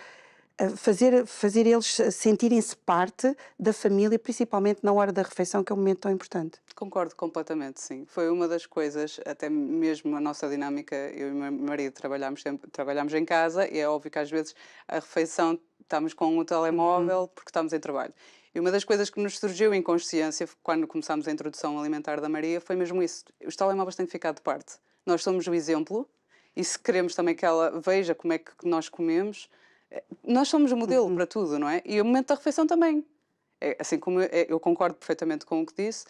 Speaker 1: ah, fazer, fazer eles sentirem-se parte da família, principalmente na hora da refeição, que é um momento tão importante.
Speaker 4: Concordo completamente, sim. Foi uma das coisas, até mesmo a nossa dinâmica, eu e o meu marido trabalhamos sempre, trabalhámos em casa, e é óbvio que às vezes a refeição estamos com o telemóvel uhum. porque estamos em trabalho. E uma das coisas que nos surgiu em consciência quando começámos a introdução alimentar da Maria foi mesmo isso. Os telemóveis têm que ficar de parte. Nós somos o exemplo e se queremos também que ela veja como é que nós comemos, eh, nós somos o modelo uhum. para tudo, não é? E o momento da refeição também. É, assim como eu, é, eu, concordo perfeitamente com o que disse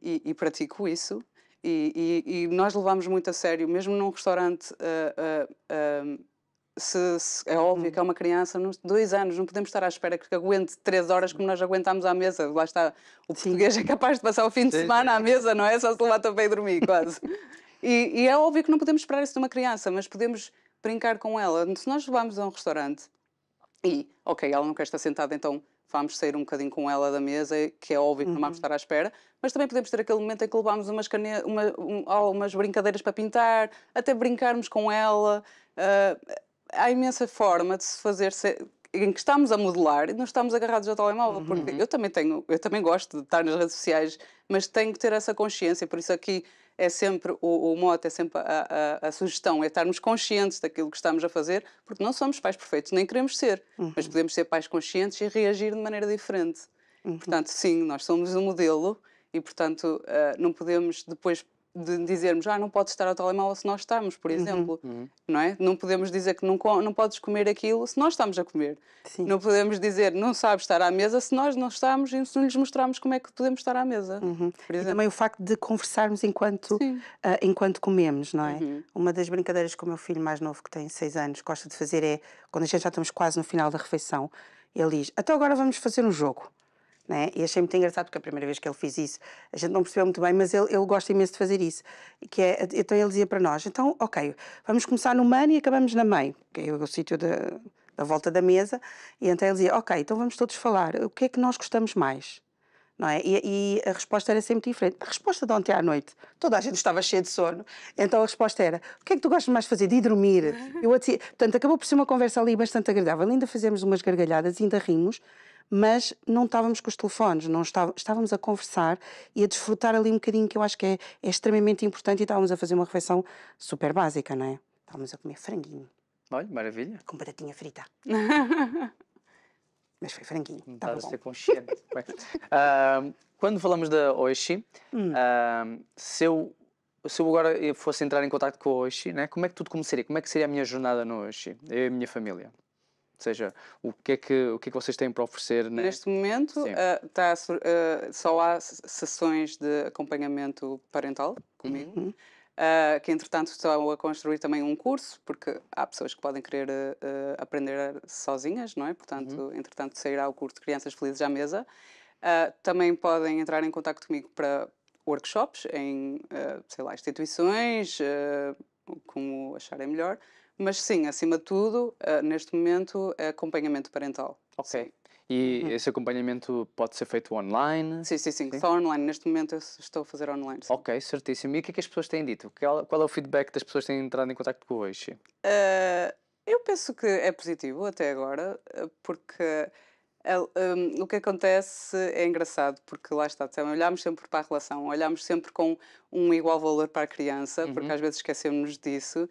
Speaker 4: e, e pratico isso. E, e, e, nós levamos muito a sério, mesmo num restaurante. Uh, uh, uh, se, se, é óbvio hum. que é uma criança, nos dois anos, não podemos estar à espera que aguente três horas como nós aguentámos à mesa. Lá está, o português é capaz de passar o fim de semana à mesa, não é? Só se levar também e dormir, quase. E, e, é óbvio que não podemos esperar isso de uma criança, mas podemos brincar com ela. Se nós vamos a um restaurante e, ok, ela não quer estar sentada, então vamos sair um bocadinho com ela da mesa, que é óbvio que não vamos uhum. estar à espera, mas também podemos ter aquele momento em que levamos umas, cane... Uma, um, umas brincadeiras para pintar, até brincarmos com ela. Uh, há imensa forma de se fazer em que estamos a modelar e não estamos agarrados ao telemóvel, uhum. porque eu também tenho, eu também gosto de estar nas redes sociais, mas tenho que ter essa consciência, por isso aqui é sempre o, o mote, é sempre a, a, a, sugestão, é estarmos conscientes daquilo que estamos a fazer, porque não somos pais perfeitos, nem queremos ser, uhum. mas podemos ser pais conscientes e reagir de maneira diferente. Uhum. Portanto, sim, nós somos um modelo e, portanto, eh, não podemos depois de dizermos, ah, não pode estar ao telemóvel se nós estamos, por uhum. exemplo, uhum. não é? Não podemos dizer que não, não podes comer aquilo se nós estamos a comer. Sim. Não podemos dizer,
Speaker 1: não sabes estar à mesa se nós não estamos e se não lhes mostrarmos como é que podemos estar à mesa. Uhum. E também o facto de conversarmos enquanto, uh, enquanto comemos, não é? Uhum. Uma das brincadeiras que o meu filho mais novo, que tem 6 anos, gosta de fazer é, quando a gente já estamos quase no final da refeição, ele diz, até então agora vamos fazer um jogo. Né? E achei muito engraçado porque a primeira vez que ele fez isso, a gente não percebeu muito bem, mas ele, ele gosta imenso de fazer isso. Que é, então ele dizia para nós: então, ok, vamos começar no mano e acabamos na mãe, que é o sítio da, da volta da mesa. E então ele dizia: ok, então vamos todos falar, o que é que nós gostamos mais? Não é? E, e, a resposta era sempre diferente. A resposta de ontem à noite, toda a gente estava cheia de sono, então a resposta era: o que é que tu gostas mais de fazer? De ir dormir. Eu, assim, portanto, acabou por ser uma conversa ali bastante agradável. Ainda fazemos umas gargalhadas, ainda rimos, mas não estávamos com os telefones, não estávamos a conversar e a desfrutar ali um bocadinho que eu acho que é, é extremamente importante e estávamos a fazer uma refeição super básica, não é? Estávamos
Speaker 2: a comer franguinho. Olha, maravilha. Com batatinha frita.
Speaker 1: mas foi franguinho.
Speaker 2: Estava a ser consciente. uh, quando falamos da Oishi, hum. uh, se, eu, se eu agora fosse entrar em contato com a Oishi, né, como é que tudo começaria? Como é que seria a minha jornada no Oishi? Eu e a minha família? Ou seja, o que é que, o que, é que vocês têm para oferecer? Né? Neste momento,
Speaker 4: uh, tá, uh, só há sessões de acompanhamento parental comigo, uhum. uh, que entretanto estão a construir também um curso, porque há pessoas que podem querer aprender sozinhas, não é? Portanto, uhum. entretanto, sairá o curso de Crianças Felizes à Mesa. também podem entrar em contato comigo para workshops em, sei lá, instituições, como acharem melhor. Mas sim, acima de tudo, uh, neste momento, é acompanhamento parental. Ok. Sim.
Speaker 2: E uhum. esse acompanhamento pode ser feito online? Sim, sim, sim, sim, Só online. Neste momento eu estou a fazer online. Sim. Ok, certíssimo. E o que é que as pessoas têm dito? Qual, é o feedback das pessoas que têm entrado em contato com hoje?
Speaker 4: Uh, eu penso que é positivo até agora, eh, porque um, ehm, o que acontece é engraçado, porque lá está, olhamos sempre para a relação, olhamos sempre com um igual valor para a criança, uhum. porque às vezes esquecemos disso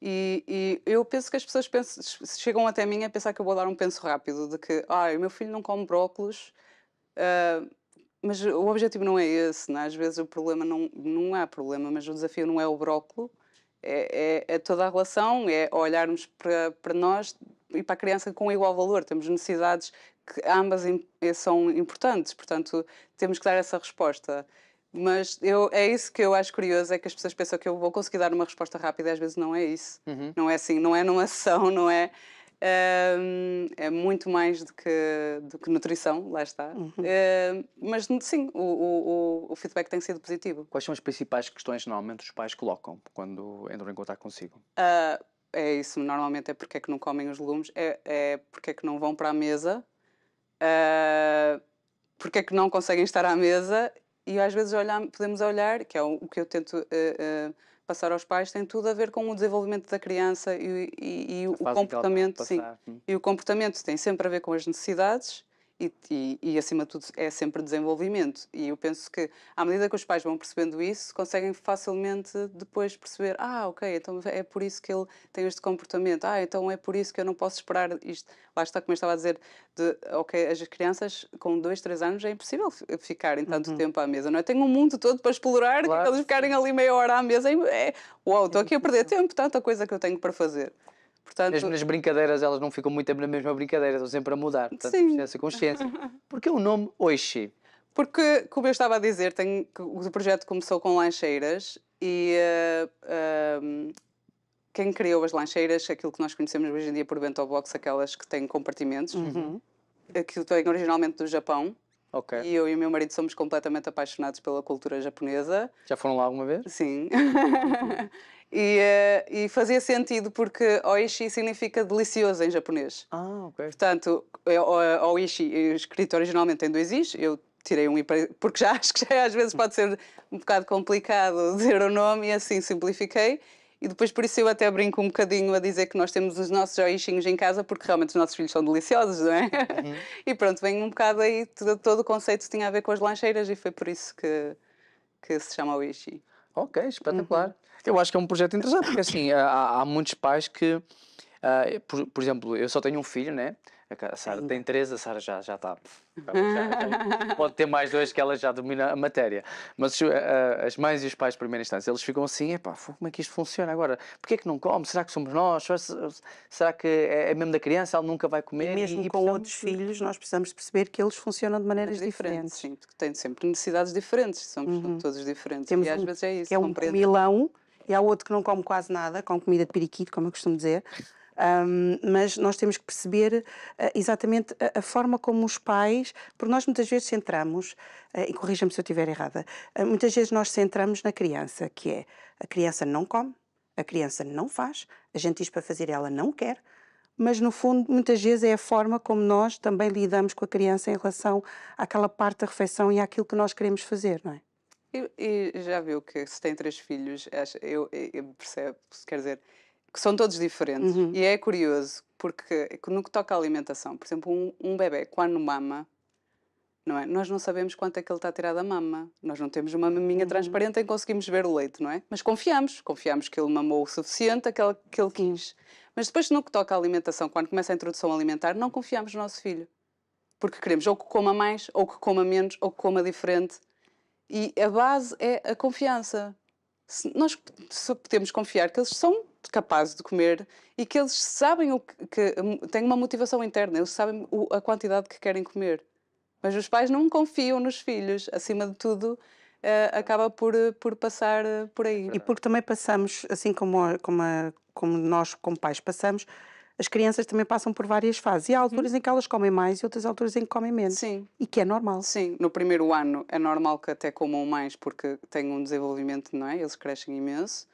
Speaker 4: e, e, eu penso que as pessoas pensam, chegam até mim a pensar que eu vou dar um penso rápido, de que, ah, o meu filho não come brócolos, uh, mas o objetivo não é esse, né? às vezes o problema não, não há problema, mas o desafio não é o brócolo, é, é, é toda a relação, é olharmos para, para nós e para a criança com igual valor, temos necessidades que ambas são importantes, portanto temos que dar essa resposta. Mas eu, é isso que eu acho curioso, é que as pessoas pensam que eu vou conseguir dar uma resposta rápida e às vezes não é isso. Uhum. Não é assim, não é numa sessão não é... Um, é muito mais do que, do que nutrição, lá está.
Speaker 2: Uhum. Um, mas sim, o, o, o, feedback tem sido positivo. Quais são as principais questões normalmente os pais colocam quando entram em contato consigo?
Speaker 4: Uh, é isso, normalmente é porque é que não comem os legumes, é, é porque é que não vão para a mesa, uh, porque é que não conseguem estar à mesa e às vezes olhar, podemos olhar, que é o, que eu tento uh, uh, passar aos pais, tem tudo a ver com o desenvolvimento da criança e, e, e o comportamento, sim, hum. e o comportamento tem sempre a ver com as necessidades e, e, e, acima de tudo, é sempre desenvolvimento. E eu penso que, à medida que os pais vão percebendo isso, conseguem facilmente depois perceber: ah, ok, então é por isso que ele tem este comportamento, ah, então é por isso que eu não posso esperar isto. Lá está, como eu estava a dizer, de, ok, as crianças com dois três anos é impossível ficarem tanto uhum. tempo à mesa, não é? tenho um mundo todo para explorar, claro. que eles ficarem ali meia hora à mesa, é, é uau, estou aqui a perder tempo, tanta coisa que eu tenho para
Speaker 2: fazer. Portanto, Mesmo nas brincadeiras, elas não ficam muito tempo na mesma brincadeira, estão sempre a mudar. Portanto, sim. essa consciência. Porque o nome Oishi? Porque, como eu estava a dizer, o
Speaker 4: projeto começou com lancheiras e uh, uh, quem criou as lancheiras, aquilo que nós conhecemos hoje em dia por bento box, aquelas que têm compartimentos, uhum. aquilo vem originalmente do Japão. Okay. E eu e o meu marido somos completamente apaixonados pela cultura
Speaker 2: japonesa. Já foram lá alguma vez? Sim.
Speaker 4: E, uh, e fazia sentido porque oishi significa delicioso em japonês. Ah, ok. Portanto, é, eh, oishi, eh, escrito originalmente tem dois i's, eu tirei um i porque já acho que já às vezes pode ser um bocado complicado dizer o nome e assim simplifiquei. E depois por isso eu até brinco um bocadinho a dizer que nós temos os nossos oishinhos em casa porque realmente os nossos filhos são deliciosos, não é? Uhum. E pronto, vem um bocado aí, todo, todo o conceito tinha a ver com as lancheiras e foi por isso que, que se chama oishi.
Speaker 2: Ok, espetacular. Uhum. Eu acho que é um projeto interessante, porque assim, há, há muitos pais que, uh, por, por, exemplo, eu só tenho um filho, né? A Sara tem três, a Sara já, já está. pode ter mais dois que ela já domina a matéria. Mas uh, as mães e os pais, de primeira instância, eles ficam assim: epá, como é que isto funciona agora? Porquê é que não come? Será que somos nós? Será que é, é mesmo da criança? Ela nunca vai comer? E mesmo e, com outros filhos, nós
Speaker 1: precisamos perceber que eles funcionam de maneiras diferentes. diferentes. Sim, porque têm sempre necessidades diferentes, somos uhum. todos diferentes. Temos e às um, vezes é isso. É um compreendo. milão e há outro que não come quase nada, com comida de periquito, como eu costumo dizer. Um, mas nós temos que perceber uh, exatamente a, a, forma como os pais, porque nós muitas vezes centramos, uh, e corrija-me se eu estiver errada, uh, muitas vezes nós centramos na criança, que é a criança não come, a criança não faz, a gente diz para fazer ela não quer, mas no fundo muitas vezes é a forma como nós também lidamos com a criança em relação àquela parte da refeição e àquilo que nós queremos fazer, não é? E,
Speaker 4: e já viu que se tem três filhos, eu, eu percebo, quer dizer, que são todos diferentes. Uhum. E é curioso, porque é no que toca à alimentação, por exemplo, um, um bebê quando mama, não é? Nós não sabemos quanto é que ele está a tirar da mama. Nós não temos uma maminha uhum. transparente que conseguimos ver o leite, não é? Mas confiamos, confiamos que ele mamou o suficiente, aquele que ele quis. Mas depois, no que toca à alimentação, quando começa a introdução alimentar, não confiamos no nosso filho. Porque queremos ou que coma mais, ou que coma menos, ou que coma diferente. E a base é a confiança. Se nós só podemos confiar que eles são capazes de comer e que eles sabem o que, que hum, têm uma motivação interna, eles sabem o, a quantidade que querem comer. Mas os pais não confiam nos filhos, acima de tudo, Uh, acaba
Speaker 1: por, eh, por passar eh, por aí. E porque também passamos, assim como, como, a, como nós, como pais, passamos as crianças também passam por várias fases. E há alturas uhum. em que elas comem mais e outras alturas em que comem menos. Sim. E que é normal. Sim,
Speaker 4: no primeiro ano é normal que até comam mais porque têm um desenvolvimento, não é? Eles crescem imenso.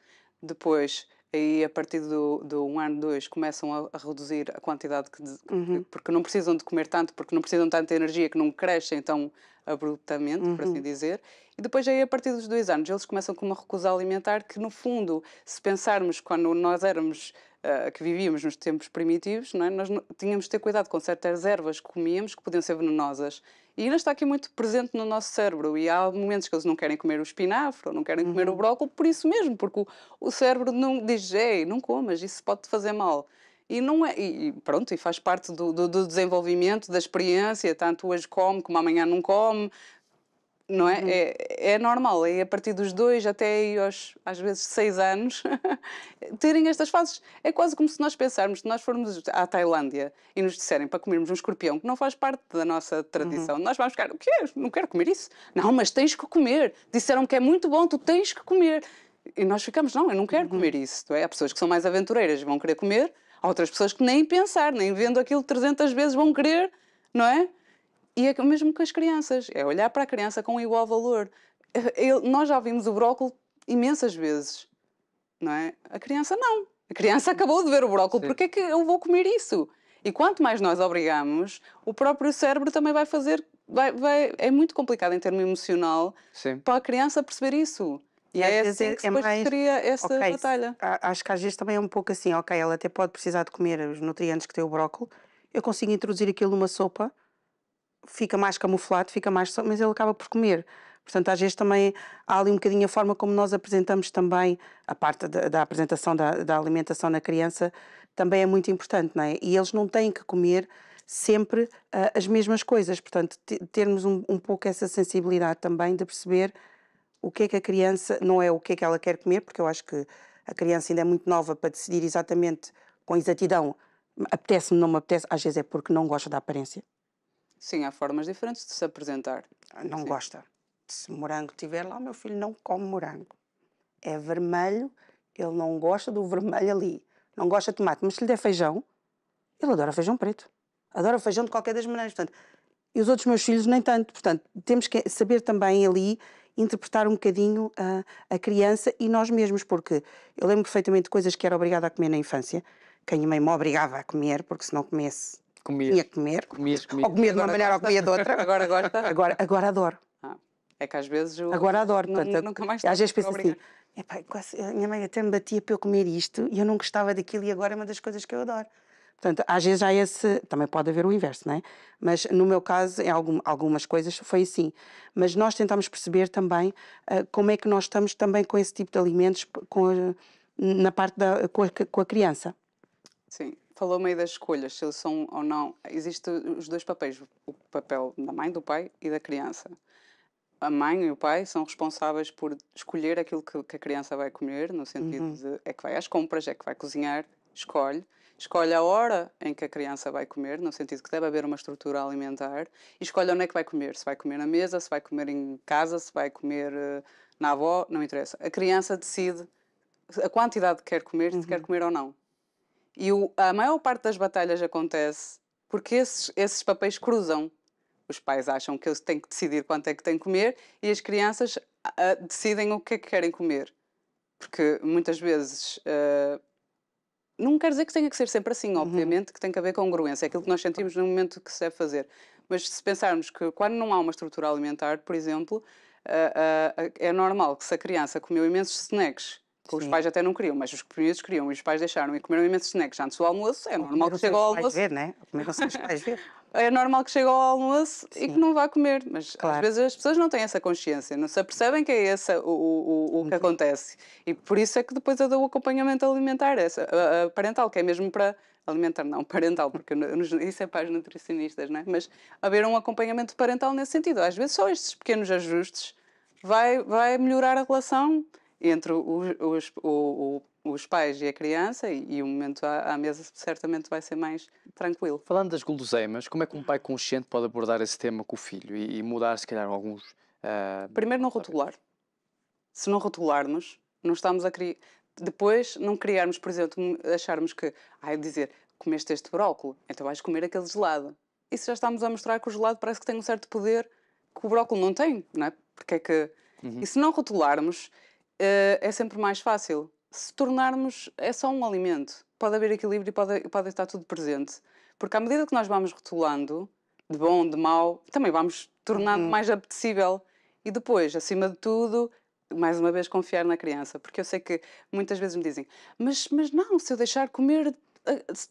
Speaker 4: Depois, aí a partir do, do um ano, dois, começam a, a reduzir a quantidade que, uhum. que, Porque não precisam de comer tanto, porque não precisam de tanta energia, que não crescem tão abruptamente, uhum. por assim uhum. dizer. E depois aí, a partir dos dois anos, eles começam com uma recusa alimentar que, no fundo, se pensarmos quando nós éramos eh, que vivíamos nos tempos primitivos, é? nós tínhamos de ter cuidado com certas ervas que comíamos que podiam ser venenosas. E ainda está aqui muito presente no nosso cérebro. E há momentos que eles não querem comer o espinafre ou não querem uhum. comer o uhum. brócolis por isso mesmo, porque o, o cérebro não diz, ei, não comas, isso pode te fazer mal. E, não é, e pronto, e faz parte do, do, do desenvolvimento, da experiência, tanto hoje come como amanhã não come, não é? Uhum. é? É normal, e é a partir dos dois até aí aos, às vezes, seis anos, terem estas fases. É quase como se nós pensarmos, se nós formos à Tailândia e nos disserem para comermos um escorpião, que não faz parte da nossa uhum. tradição, uhum. nós vamos ficar, o que é? Não quero comer isso. Não, mas tens que comer. Disseram que é muito bom, tu tens que comer. E nós ficamos, não, eu não quero uhum. comer isso. É? Há pessoas que são mais aventureiras e vão querer comer, há outras pessoas que nem pensar, nem vendo aquilo 300 vezes vão querer, não é? E é o mesmo com as crianças, é olhar para a criança com igual valor. Ele, nós já vimos o brócolis imensas vezes, não é? A criança não. A criança acabou de ver o brócolis, porque é que eu vou comer isso? E quanto mais nós obrigamos, o próprio cérebro também vai fazer. Vai, vai, é muito complicado em termo emocional Sim. para a criança perceber isso.
Speaker 1: E, e é assim é que é mais... cria essa okay. batalha. Acho que às vezes também é um pouco assim, ok, ela até pode precisar de comer os nutrientes que tem o brócolis, eu consigo introduzir aquilo numa sopa, fica mais camuflado, fica mais, mas ele acaba por comer. Portanto, às vezes também há ali um bocadinho a forma como nós apresentamos também a parte da, da apresentação da, da, alimentação na criança também é muito importante, não é? E eles não têm que comer sempre uh, as mesmas coisas. Portanto, termos um, um pouco essa sensibilidade também de perceber o que é que a criança não é o que é que ela quer comer, porque eu acho que a criança ainda é muito nova para decidir exatamente com exatidão apetece-me, não me apetece, às vezes é porque não gosta da aparência
Speaker 4: Sim, há formas diferentes de se apresentar. Ah, não Sim. gosta.
Speaker 1: Se morango tiver lá, o meu filho não come morango. É vermelho, ele não gosta do vermelho ali. Não gosta de tomate, mas se lhe der feijão, ele adora feijão preto. Adora feijão de qualquer das maneiras. Portanto, e os outros meus filhos nem tanto. Portanto, temos que saber também ali interpretar um bocadinho a, ah, a criança e nós mesmos, porque eu lembro perfeitamente de coisas que era obrigada a comer na infância, que a minha mãe me obrigava a comer, porque se não comesse Comer. Tinha que comer. Comias, comias. Ou comia de uma maneira gosta. ou comia de outra.
Speaker 4: agora gosta? Agora, agora adoro. Ah, é que às vezes... Eu... Agora adoro. N portanto, nunca mais... Às vezes penso assim...
Speaker 1: Epá, quase, a minha mãe até me batia para eu comer isto e eu não gostava daquilo e agora é uma das coisas que eu adoro. Portanto, às vezes há esse. Também pode haver o inverso, não é? Mas no meu caso, em algum, algumas coisas foi assim. Mas nós tentamos perceber também uh, como é que nós estamos também com esse tipo de alimentos com a, na parte da, com a, com a criança.
Speaker 4: Sim falou meio das escolhas, se eles são ou não. Existem os dois papéis, o papel da mãe, do pai e da criança. A mãe e o pai são responsáveis por escolher aquilo que, que a criança vai comer, no sentido uhum. de é que vai às compras, é que vai cozinhar, escolhe. Escolhe a hora em que a criança vai comer, no sentido que deve haver uma estrutura alimentar, e escolhe onde é que vai comer. Se vai comer na mesa, se vai comer em casa, se vai comer uh, na avó, não interessa. A criança decide a quantidade que quer comer, uhum. se quer uhum. comer ou não. E o, a maior parte das batalhas acontece porque esses, esses papéis cruzam. Os pais acham que eles têm que decidir quanto é que têm que comer e as crianças uh, decidem o que é que querem comer. Porque muitas vezes. Uh, não quer dizer que tenha que ser sempre assim, uhum. obviamente, uhum. que tem que haver congruência, é aquilo que nós sentimos no momento que se deve fazer. Mas se pensarmos que quando não há uma estrutura alimentar, por exemplo, uh, é normal que se a criança comeu imensos snacks com os pais até não queriam, mas os primeiros queriam, e os pais deixaram e comeram imensos snacks antes do almoço, é normal que chegue ao almoço... Ver, né? os pais ver. É normal que chegue ao almoço Sim. e que não vá comer, mas claro. às vezes as pessoas não têm essa consciência, não se apercebem que é esse o, o, o que acontece. E por isso é que depois eu dou o acompanhamento alimentar, essa, a, a parental, que é mesmo para alimentar não, parental, porque isso é para os nutricionistas, não é? Mas haver um acompanhamento parental nesse sentido. Às vezes só estes pequenos ajustes vai, vai melhorar a relação entre os, os, o, o, os pais e a criança e, e o momento
Speaker 2: à, à, mesa certamente vai ser mais tranquilo. Falando das guloseimas, como é que um pai consciente pode abordar esse tema com o filho e, e mudar, se calhar, alguns... Uh, Primeiro não rotular.
Speaker 4: Se não rotularmos, não estamos a criar... Depois não criarmos, por exemplo, acharmos que... Ah, dizer, comeste este brócolis, então vais comer aquele gelado. Isso já estamos a mostrar que o gelado parece que tem um certo poder que o brócolis não tem, não é? Porque é que... Uhum. E se não rotularmos, eh, é sempre mais fácil. Se tornarmos, é só um alimento. Pode haver equilíbrio e pode, pode estar tudo presente. Porque à medida que nós vamos rotulando, de bom, de mau, também vamos tornando uhum. mais apetecível. E depois, acima de tudo, mais uma vez, confiar na criança. Porque eu sei que muitas vezes me dizem, mas, mas não, se eu deixar comer eh, se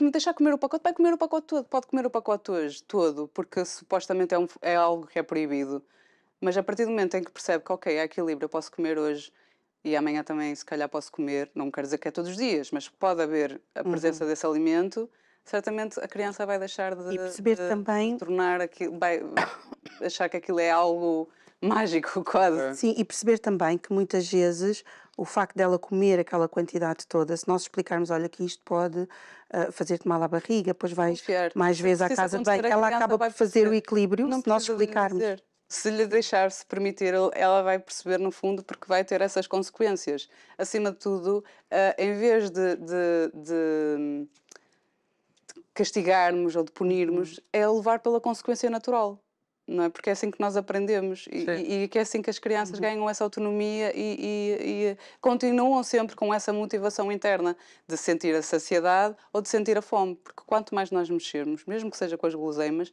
Speaker 4: me deixar comer o pacote, vai comer o pacote todo, pode comer o pacote hoje, todo, porque supostamente é, um, é algo que é proibido. Mas a partir do momento em que percebe que, ok, há equilíbrio, eu posso comer hoje e amanhã também, se calhar, posso comer, não quero dizer que é todos os dias, mas pode haver a presença uhum. desse alimento, certamente a criança vai deixar
Speaker 1: de. E perceber de, também. De
Speaker 4: tornar aquilo. Vai achar que aquilo é algo mágico, quase.
Speaker 1: Sim, e perceber também que muitas vezes o facto dela comer aquela quantidade toda, se nós explicarmos, olha, que isto pode uh, fazer-te mal à barriga, depois vais mais vezes à casa bem ela acaba por fazer o equilíbrio, não se nós explicarmos. Dizer
Speaker 4: se lhe deixar se permitir, ela vai perceber no fundo porque vai ter essas consequências. Acima de tudo, eh, em vez de, de, de castigarmos ou de punirmos, uhum. é levar pela consequência natural. Não é? Porque é assim que nós aprendemos e, e que é assim que as crianças uhum. ganham essa autonomia e, e, e, continuam sempre com essa motivação interna de sentir a saciedade ou de sentir a fome, porque quanto mais nós mexermos, mesmo que seja com as guloseimas,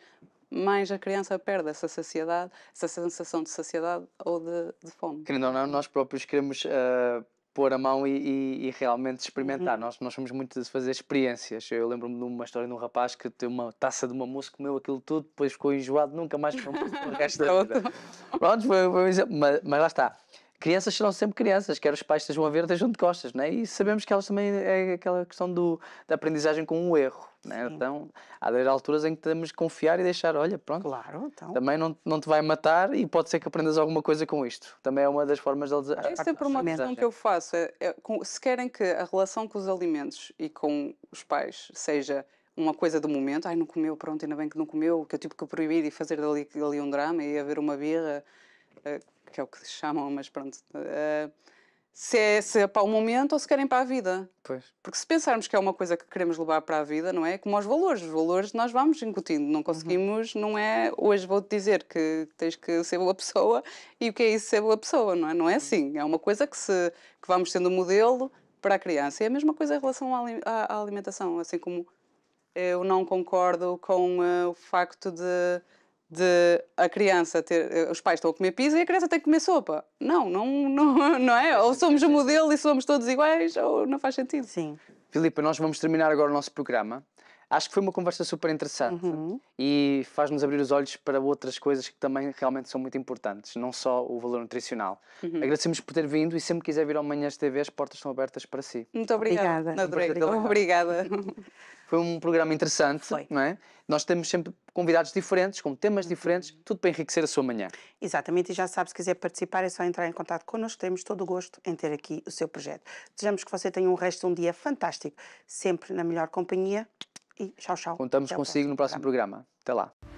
Speaker 4: mais a criança perde essa saciedade, essa sensação de saciedade ou de, de fome.
Speaker 2: Querendo ou não, nós próprios queremos uh, pôr a mão e, e, e realmente experimentar. Uhum. Nós, nós somos muito de fazer experiências. Eu lembro-me de uma história de um rapaz que teve uma taça de uma moça, comeu aquilo tudo, depois ficou enjoado, nunca mais foi o resto é da vida. Pronto, foi, foi um exemplo, mas, mas lá está crianças serão sempre crianças, quer os pais estejam a ver, estejam de costas, né? e sabemos que elas também é aquela questão do, da aprendizagem com o erro. Né? Então, há das alturas em que temos que confiar e deixar, olha, pronto. Claro, então. Também não, não te vai matar e pode ser que aprendas alguma coisa com isto. Também é uma das formas deles. É sempre uma questão que eu
Speaker 4: faço. É, é, se querem que a relação com os alimentos e com os pais seja uma coisa do momento, ai, não comeu, pronto, ainda bem que não comeu, que eu tive que proibir e fazer ali ali um drama e haver uma birra eh, que é o que chamam, mas pronto. Uh, se é, se é para o momento ou se querem para a vida. Pois. Porque se pensarmos que é uma coisa que queremos levar para a vida, não é? Como aos valores. Os valores nós vamos incutindo, não conseguimos, uhum. não é hoje vou-te dizer que tens que ser boa pessoa e o que é isso ser boa pessoa, não é? Não é uhum. assim. É uma coisa que, se, que vamos sendo modelo para a criança. E é a mesma coisa em relação à, alimentação, assim como eu não concordo com uh, o facto de de a criança ter. Eh, os pais estão a comer pizza e a criança tem que comer sopa. Não, não,
Speaker 2: não, não é? Ou somos o modelo e somos todos iguais, ou não faz sentido. Sim. Filipa, nós vamos terminar agora o nosso programa. Acho que foi uma conversa super interessante uhum. e faz-nos abrir os olhos para outras coisas que também realmente são muito importantes, não só o valor nutricional. Uhum. Agradecemos por ter vindo e sempre quiser vir ao Manhãs TV, as portas estão abertas para si. Muito obrigada. Obrigada. Obrigada. Foi um programa interessante, Foi. não é? Nós temos sempre convidados diferentes, com temas uhum. diferentes, tudo para enriquecer a sua manhã. Exatamente, e já sabe, se quiser participar é só entrar em contato
Speaker 1: connosco, temos todo o gosto em ter aqui o seu projeto. Desejamos que você tenha um resto de um dia fantástico, sempre na melhor companhia e tchau, tchau. Contamos Até consigo
Speaker 2: próximo no próximo programa. programa. Até lá.